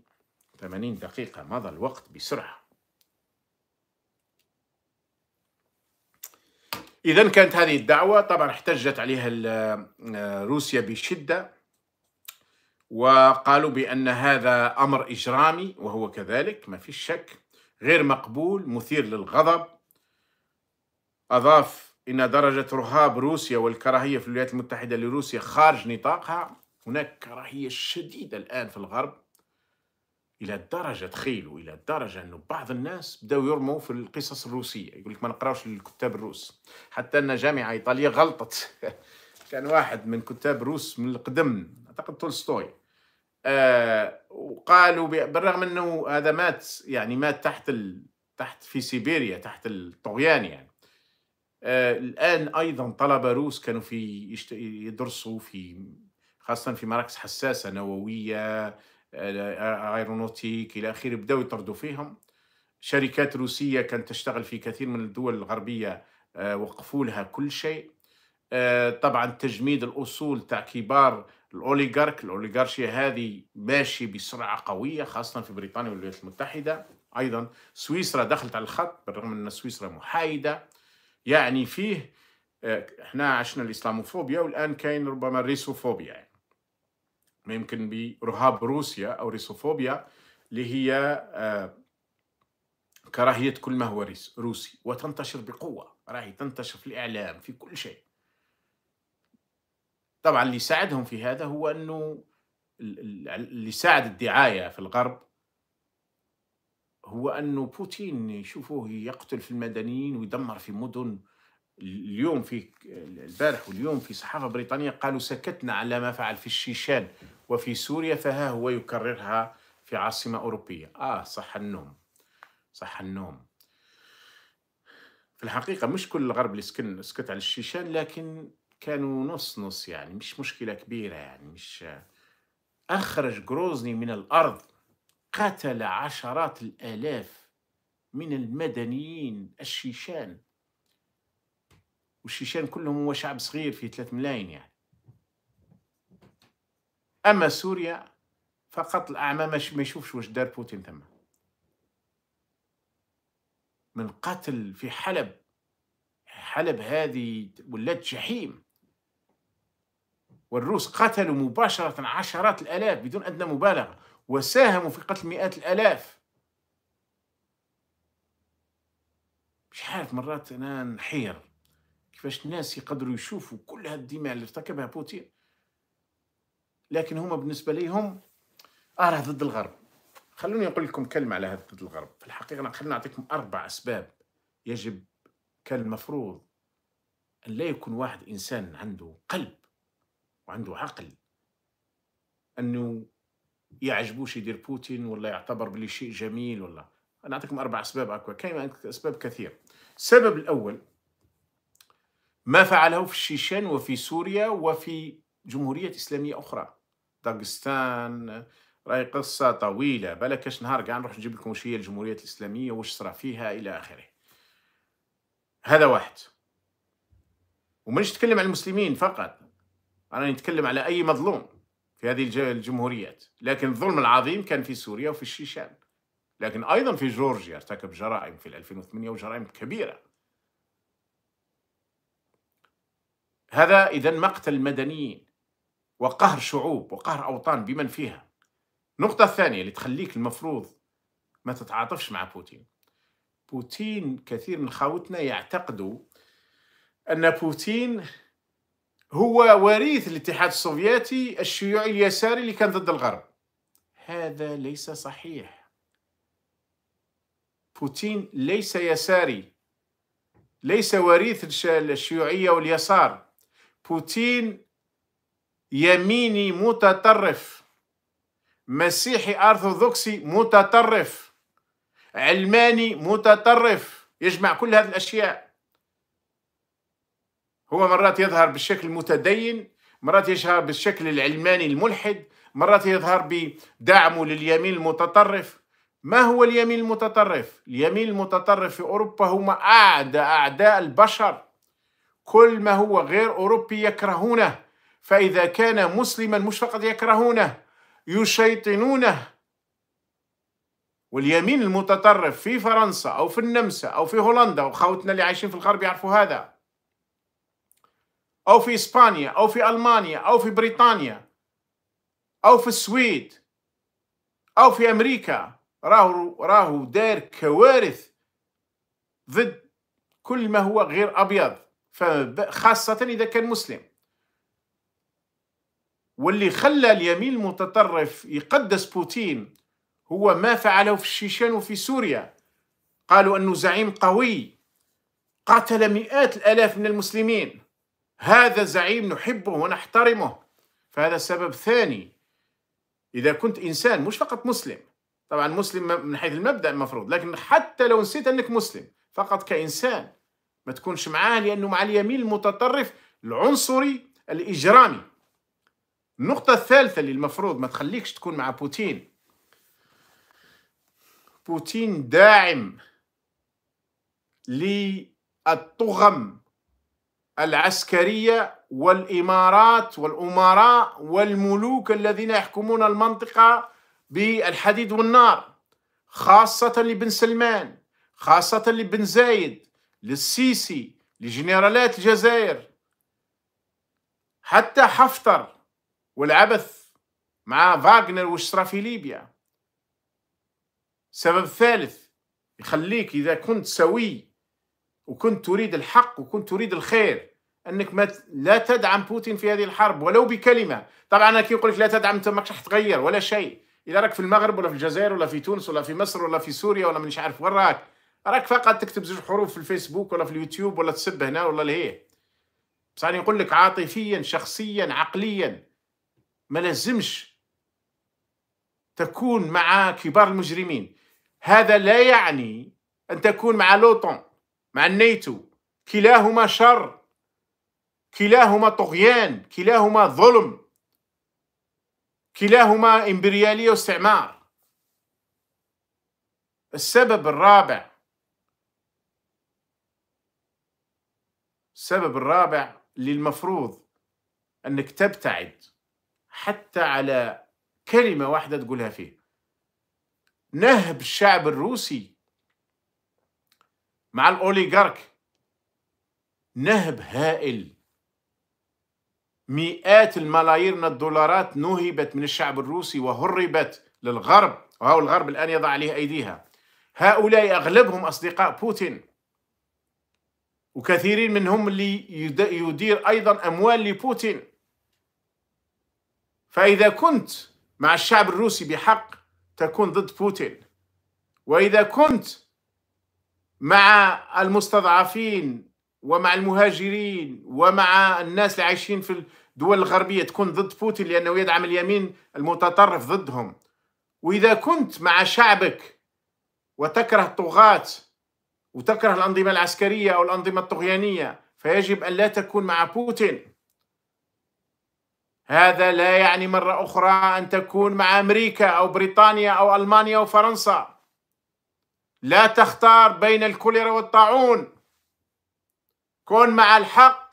Speaker 1: 80 دقيقه مضى الوقت بسرعه إذا كانت هذه الدعوة طبعا احتجت عليها آه، روسيا بشدة وقالوا بأن هذا أمر إجرامي وهو كذلك ما في شك غير مقبول مثير للغضب أضاف إن درجة رهاب روسيا والكراهية في الولايات المتحدة لروسيا خارج نطاقها هناك كراهية شديدة الآن في الغرب الى الدرجه تخيلوا الى الدرجه انه بعض الناس بداو يرموا في القصص الروسيه يقول لك ما نقراوش الكتاب الروس حتى ان جامعه ايطاليه غلطت كان واحد من كتاب روس من القدم اعتقد تولستوي آه وقالوا بالرغم انه هذا مات يعني مات تحت ال... تحت في سيبيريا تحت الطغيان يعني آه الان ايضا طلبه روس كانوا في يشت... يدرسوا في خاصه في مراكز حساسه نوويه ايرونوتيك الى اخره بداوا يطردوا فيهم شركات روسيه كانت تشتغل في كثير من الدول الغربيه وقفوا لها كل شيء طبعا تجميد الاصول تاع كبار الاوليغارك الاوليغارشيا هذه ماشي بسرعه قويه خاصه في بريطانيا والولايات المتحده ايضا سويسرا دخلت على الخط بالرغم ان سويسرا محايده يعني فيه احنا عشنا الاسلاموفوبيا والان كاين ربما الريسوفوبيا يعني. ما يمكن برهاب روسيا أو ريسوفوبيا اللي هي آه، كراهية كل ما هو روسي وتنتشر بقوة راهي تنتشر في الإعلام في كل شيء طبعا اللي ساعدهم في هذا هو أنه اللي ساعد الدعاية في الغرب هو أنه بوتين يشوفوه يقتل في المدنيين ويدمر في مدن اليوم في البارح واليوم في صحافة بريطانية قالوا سكتنا على ما فعل في الشيشان وفي سوريا فها هو يكررها في عاصمة أوروبية آه صح النوم صح النوم في الحقيقة مش كل الغرب اللي سكن سكت على الشيشان لكن كانوا نص نص يعني مش مشكلة كبيرة يعني مش أخرج جروزني من الأرض قتل عشرات الآلاف من المدنيين الشيشان والشيشان كلهم هو شعب صغير في ثلاث ملايين يعني أما سوريا فقط الأعمى ما يشوفش واش دار بوتين ثم من قتل في حلب حلب هذه ولات جحيم والروس قتلوا مباشرة عشرات الآلاف بدون أدنى مبالغة وساهموا في قتل مئات الآلاف مش عارف مرات أنا نحير كيفاش الناس يقدروا يشوفوا كل هذا الدماء اللي ارتكبها بوتين لكن هما بالنسبه ليهم اه راه ضد الغرب خلوني نقول لكم كلمه على هذا ضد الغرب في الحقيقه انا خليني نعطيكم اربع اسباب يجب كان المفروض ان لا يكون واحد انسان عنده قلب وعنده عقل انه يعجبوش يدير بوتين ولا يعتبر بلي شيء جميل ولا انا اعطيكم اربع اسباب اكو كاين اسباب كثير السبب الاول ما فعله في الشيشان وفي سوريا وفي جمهورية إسلامية أخرى داغستان راهي قصة طويلة بلاكاش نهار قاعد نروح نجيب لكم وش هي الجمهورية الإسلامية واش صرا فيها إلى آخره هذا واحد ومانيش نتكلم على المسلمين فقط أنا نتكلم على أي مظلوم في هذه الجمهوريات لكن الظلم العظيم كان في سوريا وفي الشيشان لكن أيضا في جورجيا ارتكب جرائم في 2008 وجرائم كبيرة هذا إذا مقتل مدنيين وقهر شعوب وقهر أوطان بمن فيها النقطة الثانية اللي تخليك المفروض ما تتعاطفش مع بوتين بوتين كثير من خاوتنا يعتقدوا أن بوتين هو وريث الاتحاد السوفيتي الشيوعي اليساري اللي كان ضد الغرب هذا ليس صحيح بوتين ليس يساري ليس وريث الشيوعية واليسار بوتين يميني متطرف مسيحي ارثوذكسي متطرف علماني متطرف يجمع كل هذه الاشياء هو مرات يظهر بالشكل المتدين مرات يظهر بالشكل العلماني الملحد مرات يظهر بدعمه لليمين المتطرف ما هو اليمين المتطرف؟ اليمين المتطرف في أوروبا هم أعدى أعداء البشر كل ما هو غير أوروبي يكرهونه فإذا كان مسلما مش فقط يكرهونه يشيطنونه واليمين المتطرف في فرنسا أو في النمسا أو في هولندا وخوتنا اللي عايشين في الغرب يعرفوا هذا أو في إسبانيا أو في ألمانيا أو في بريطانيا أو في السويد أو في أمريكا راهو راهو دار كوارث ضد كل ما هو غير أبيض خاصة إذا كان مسلم واللي خلى اليمين المتطرف يقدس بوتين هو ما فعله في الشيشان وفي سوريا قالوا أنه زعيم قوي قاتل مئات الآلاف من المسلمين هذا زعيم نحبه ونحترمه فهذا سبب ثاني إذا كنت إنسان مش فقط مسلم طبعا مسلم من حيث المبدأ المفروض لكن حتى لو نسيت أنك مسلم فقط كإنسان ما تكونش معاه لأنه مع اليمين المتطرف العنصري الإجرامي النقطة الثالثة اللي المفروض ما تخليكش تكون مع بوتين بوتين داعم للطغم العسكرية والإمارات والأمراء والملوك الذين يحكمون المنطقة بالحديد والنار خاصة لبن سلمان خاصة لبن زايد للسيسي لجنرالات الجزائر حتى حفتر والعبث مع فاغنر وش في ليبيا سبب ثالث يخليك إذا كنت سوي وكنت تريد الحق وكنت تريد الخير انك ما لا تدعم بوتين في هذه الحرب ولو بكلمه طبعا انا كي يقول لك لا تدعم انت ماكش راح تغير ولا شيء اذا راك في المغرب ولا في الجزائر ولا في تونس ولا في مصر ولا في سوريا ولا مانيش عارف وين راك راك فقط تكتب زوج حروف في الفيسبوك ولا في اليوتيوب ولا تسب هنا ولا لهيه بصح راني نقول لك عاطفيا شخصيا عقليا ما لازمش تكون مع كبار المجرمين هذا لا يعني ان تكون مع لوطون مع النيتو كلاهما شر كلاهما طغيان كلاهما ظلم كلاهما امبرياليه واستعمار السبب الرابع السبب الرابع اللي المفروض انك تبتعد حتى على كلمه واحده تقولها فيه نهب الشعب الروسي مع الاوليغارك نهب هائل مئات الملايير من الدولارات نهبت من الشعب الروسي وهربت للغرب وهو الغرب الآن يضع عليه أيديها هؤلاء أغلبهم أصدقاء بوتين وكثيرين منهم اللي يدير أيضا أموال لبوتين فإذا كنت مع الشعب الروسي بحق تكون ضد بوتين وإذا كنت مع المستضعفين ومع المهاجرين ومع الناس اللي عايشين في الدول الغربية تكون ضد بوتين لأنه يدعم اليمين المتطرف ضدهم وإذا كنت مع شعبك وتكره الطغاة وتكره الأنظمة العسكرية أو الأنظمة الطغيانية فيجب أن لا تكون مع بوتين هذا لا يعني مرة أخرى أن تكون مع أمريكا أو بريطانيا أو ألمانيا أو فرنسا لا تختار بين الكوليرا والطاعون كن مع الحق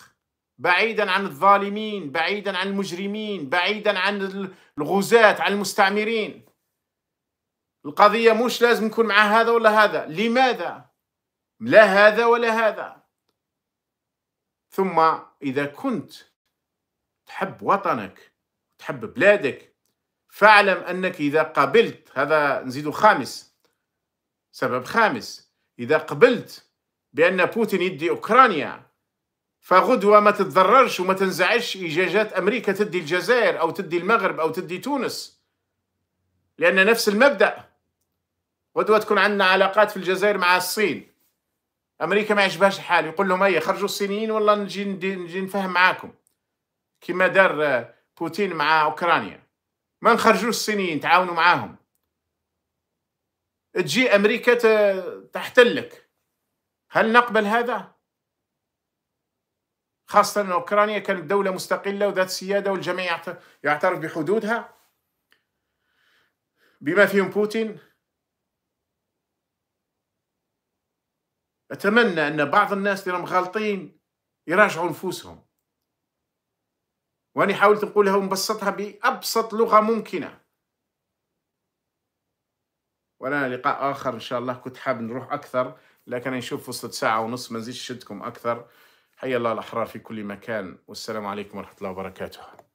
Speaker 1: بعيدا عن الظالمين بعيدا عن المجرمين بعيدا عن الغزاة عن المستعمرين القضية مش لازم نكون مع هذا ولا هذا لماذا؟ لا هذا ولا هذا ثم إذا كنت تحب وطنك تحب بلادك فاعلم أنك إذا قبلت هذا نزيد خامس سبب خامس إذا قبلت بأن بوتين يدي أوكرانيا فغدوة ما تتضررش وما تنزعش إيجاجات أمريكا تدي الجزائر أو تدي المغرب أو تدي تونس لأن نفس المبدأ غدوة تكون عندنا علاقات في الجزائر مع الصين امريكا ما عجبهاش الحال يقول لهم اي خرجوا الصينيين والله نجي نجي نفهم معاكم كما دار بوتين مع اوكرانيا ما نخرجوش الصينيين تعاونوا معاهم تجي امريكا تحتلك هل نقبل هذا خاصة أن أوكرانيا كانت دولة مستقلة وذات سيادة والجميع يعترف بحدودها بما فيهم بوتين أتمنى أن بعض الناس اللي راهم غالطين يراجعوا نفوسهم وأنا حاولت نقولها ونبسطها بأبسط لغة ممكنة ولنا لقاء آخر إن شاء الله كنت حاب نروح أكثر لكن نشوف وصلت ساعة ونص ما نزيدش شدكم أكثر حيا الله الأحرار في كل مكان والسلام عليكم ورحمة الله وبركاته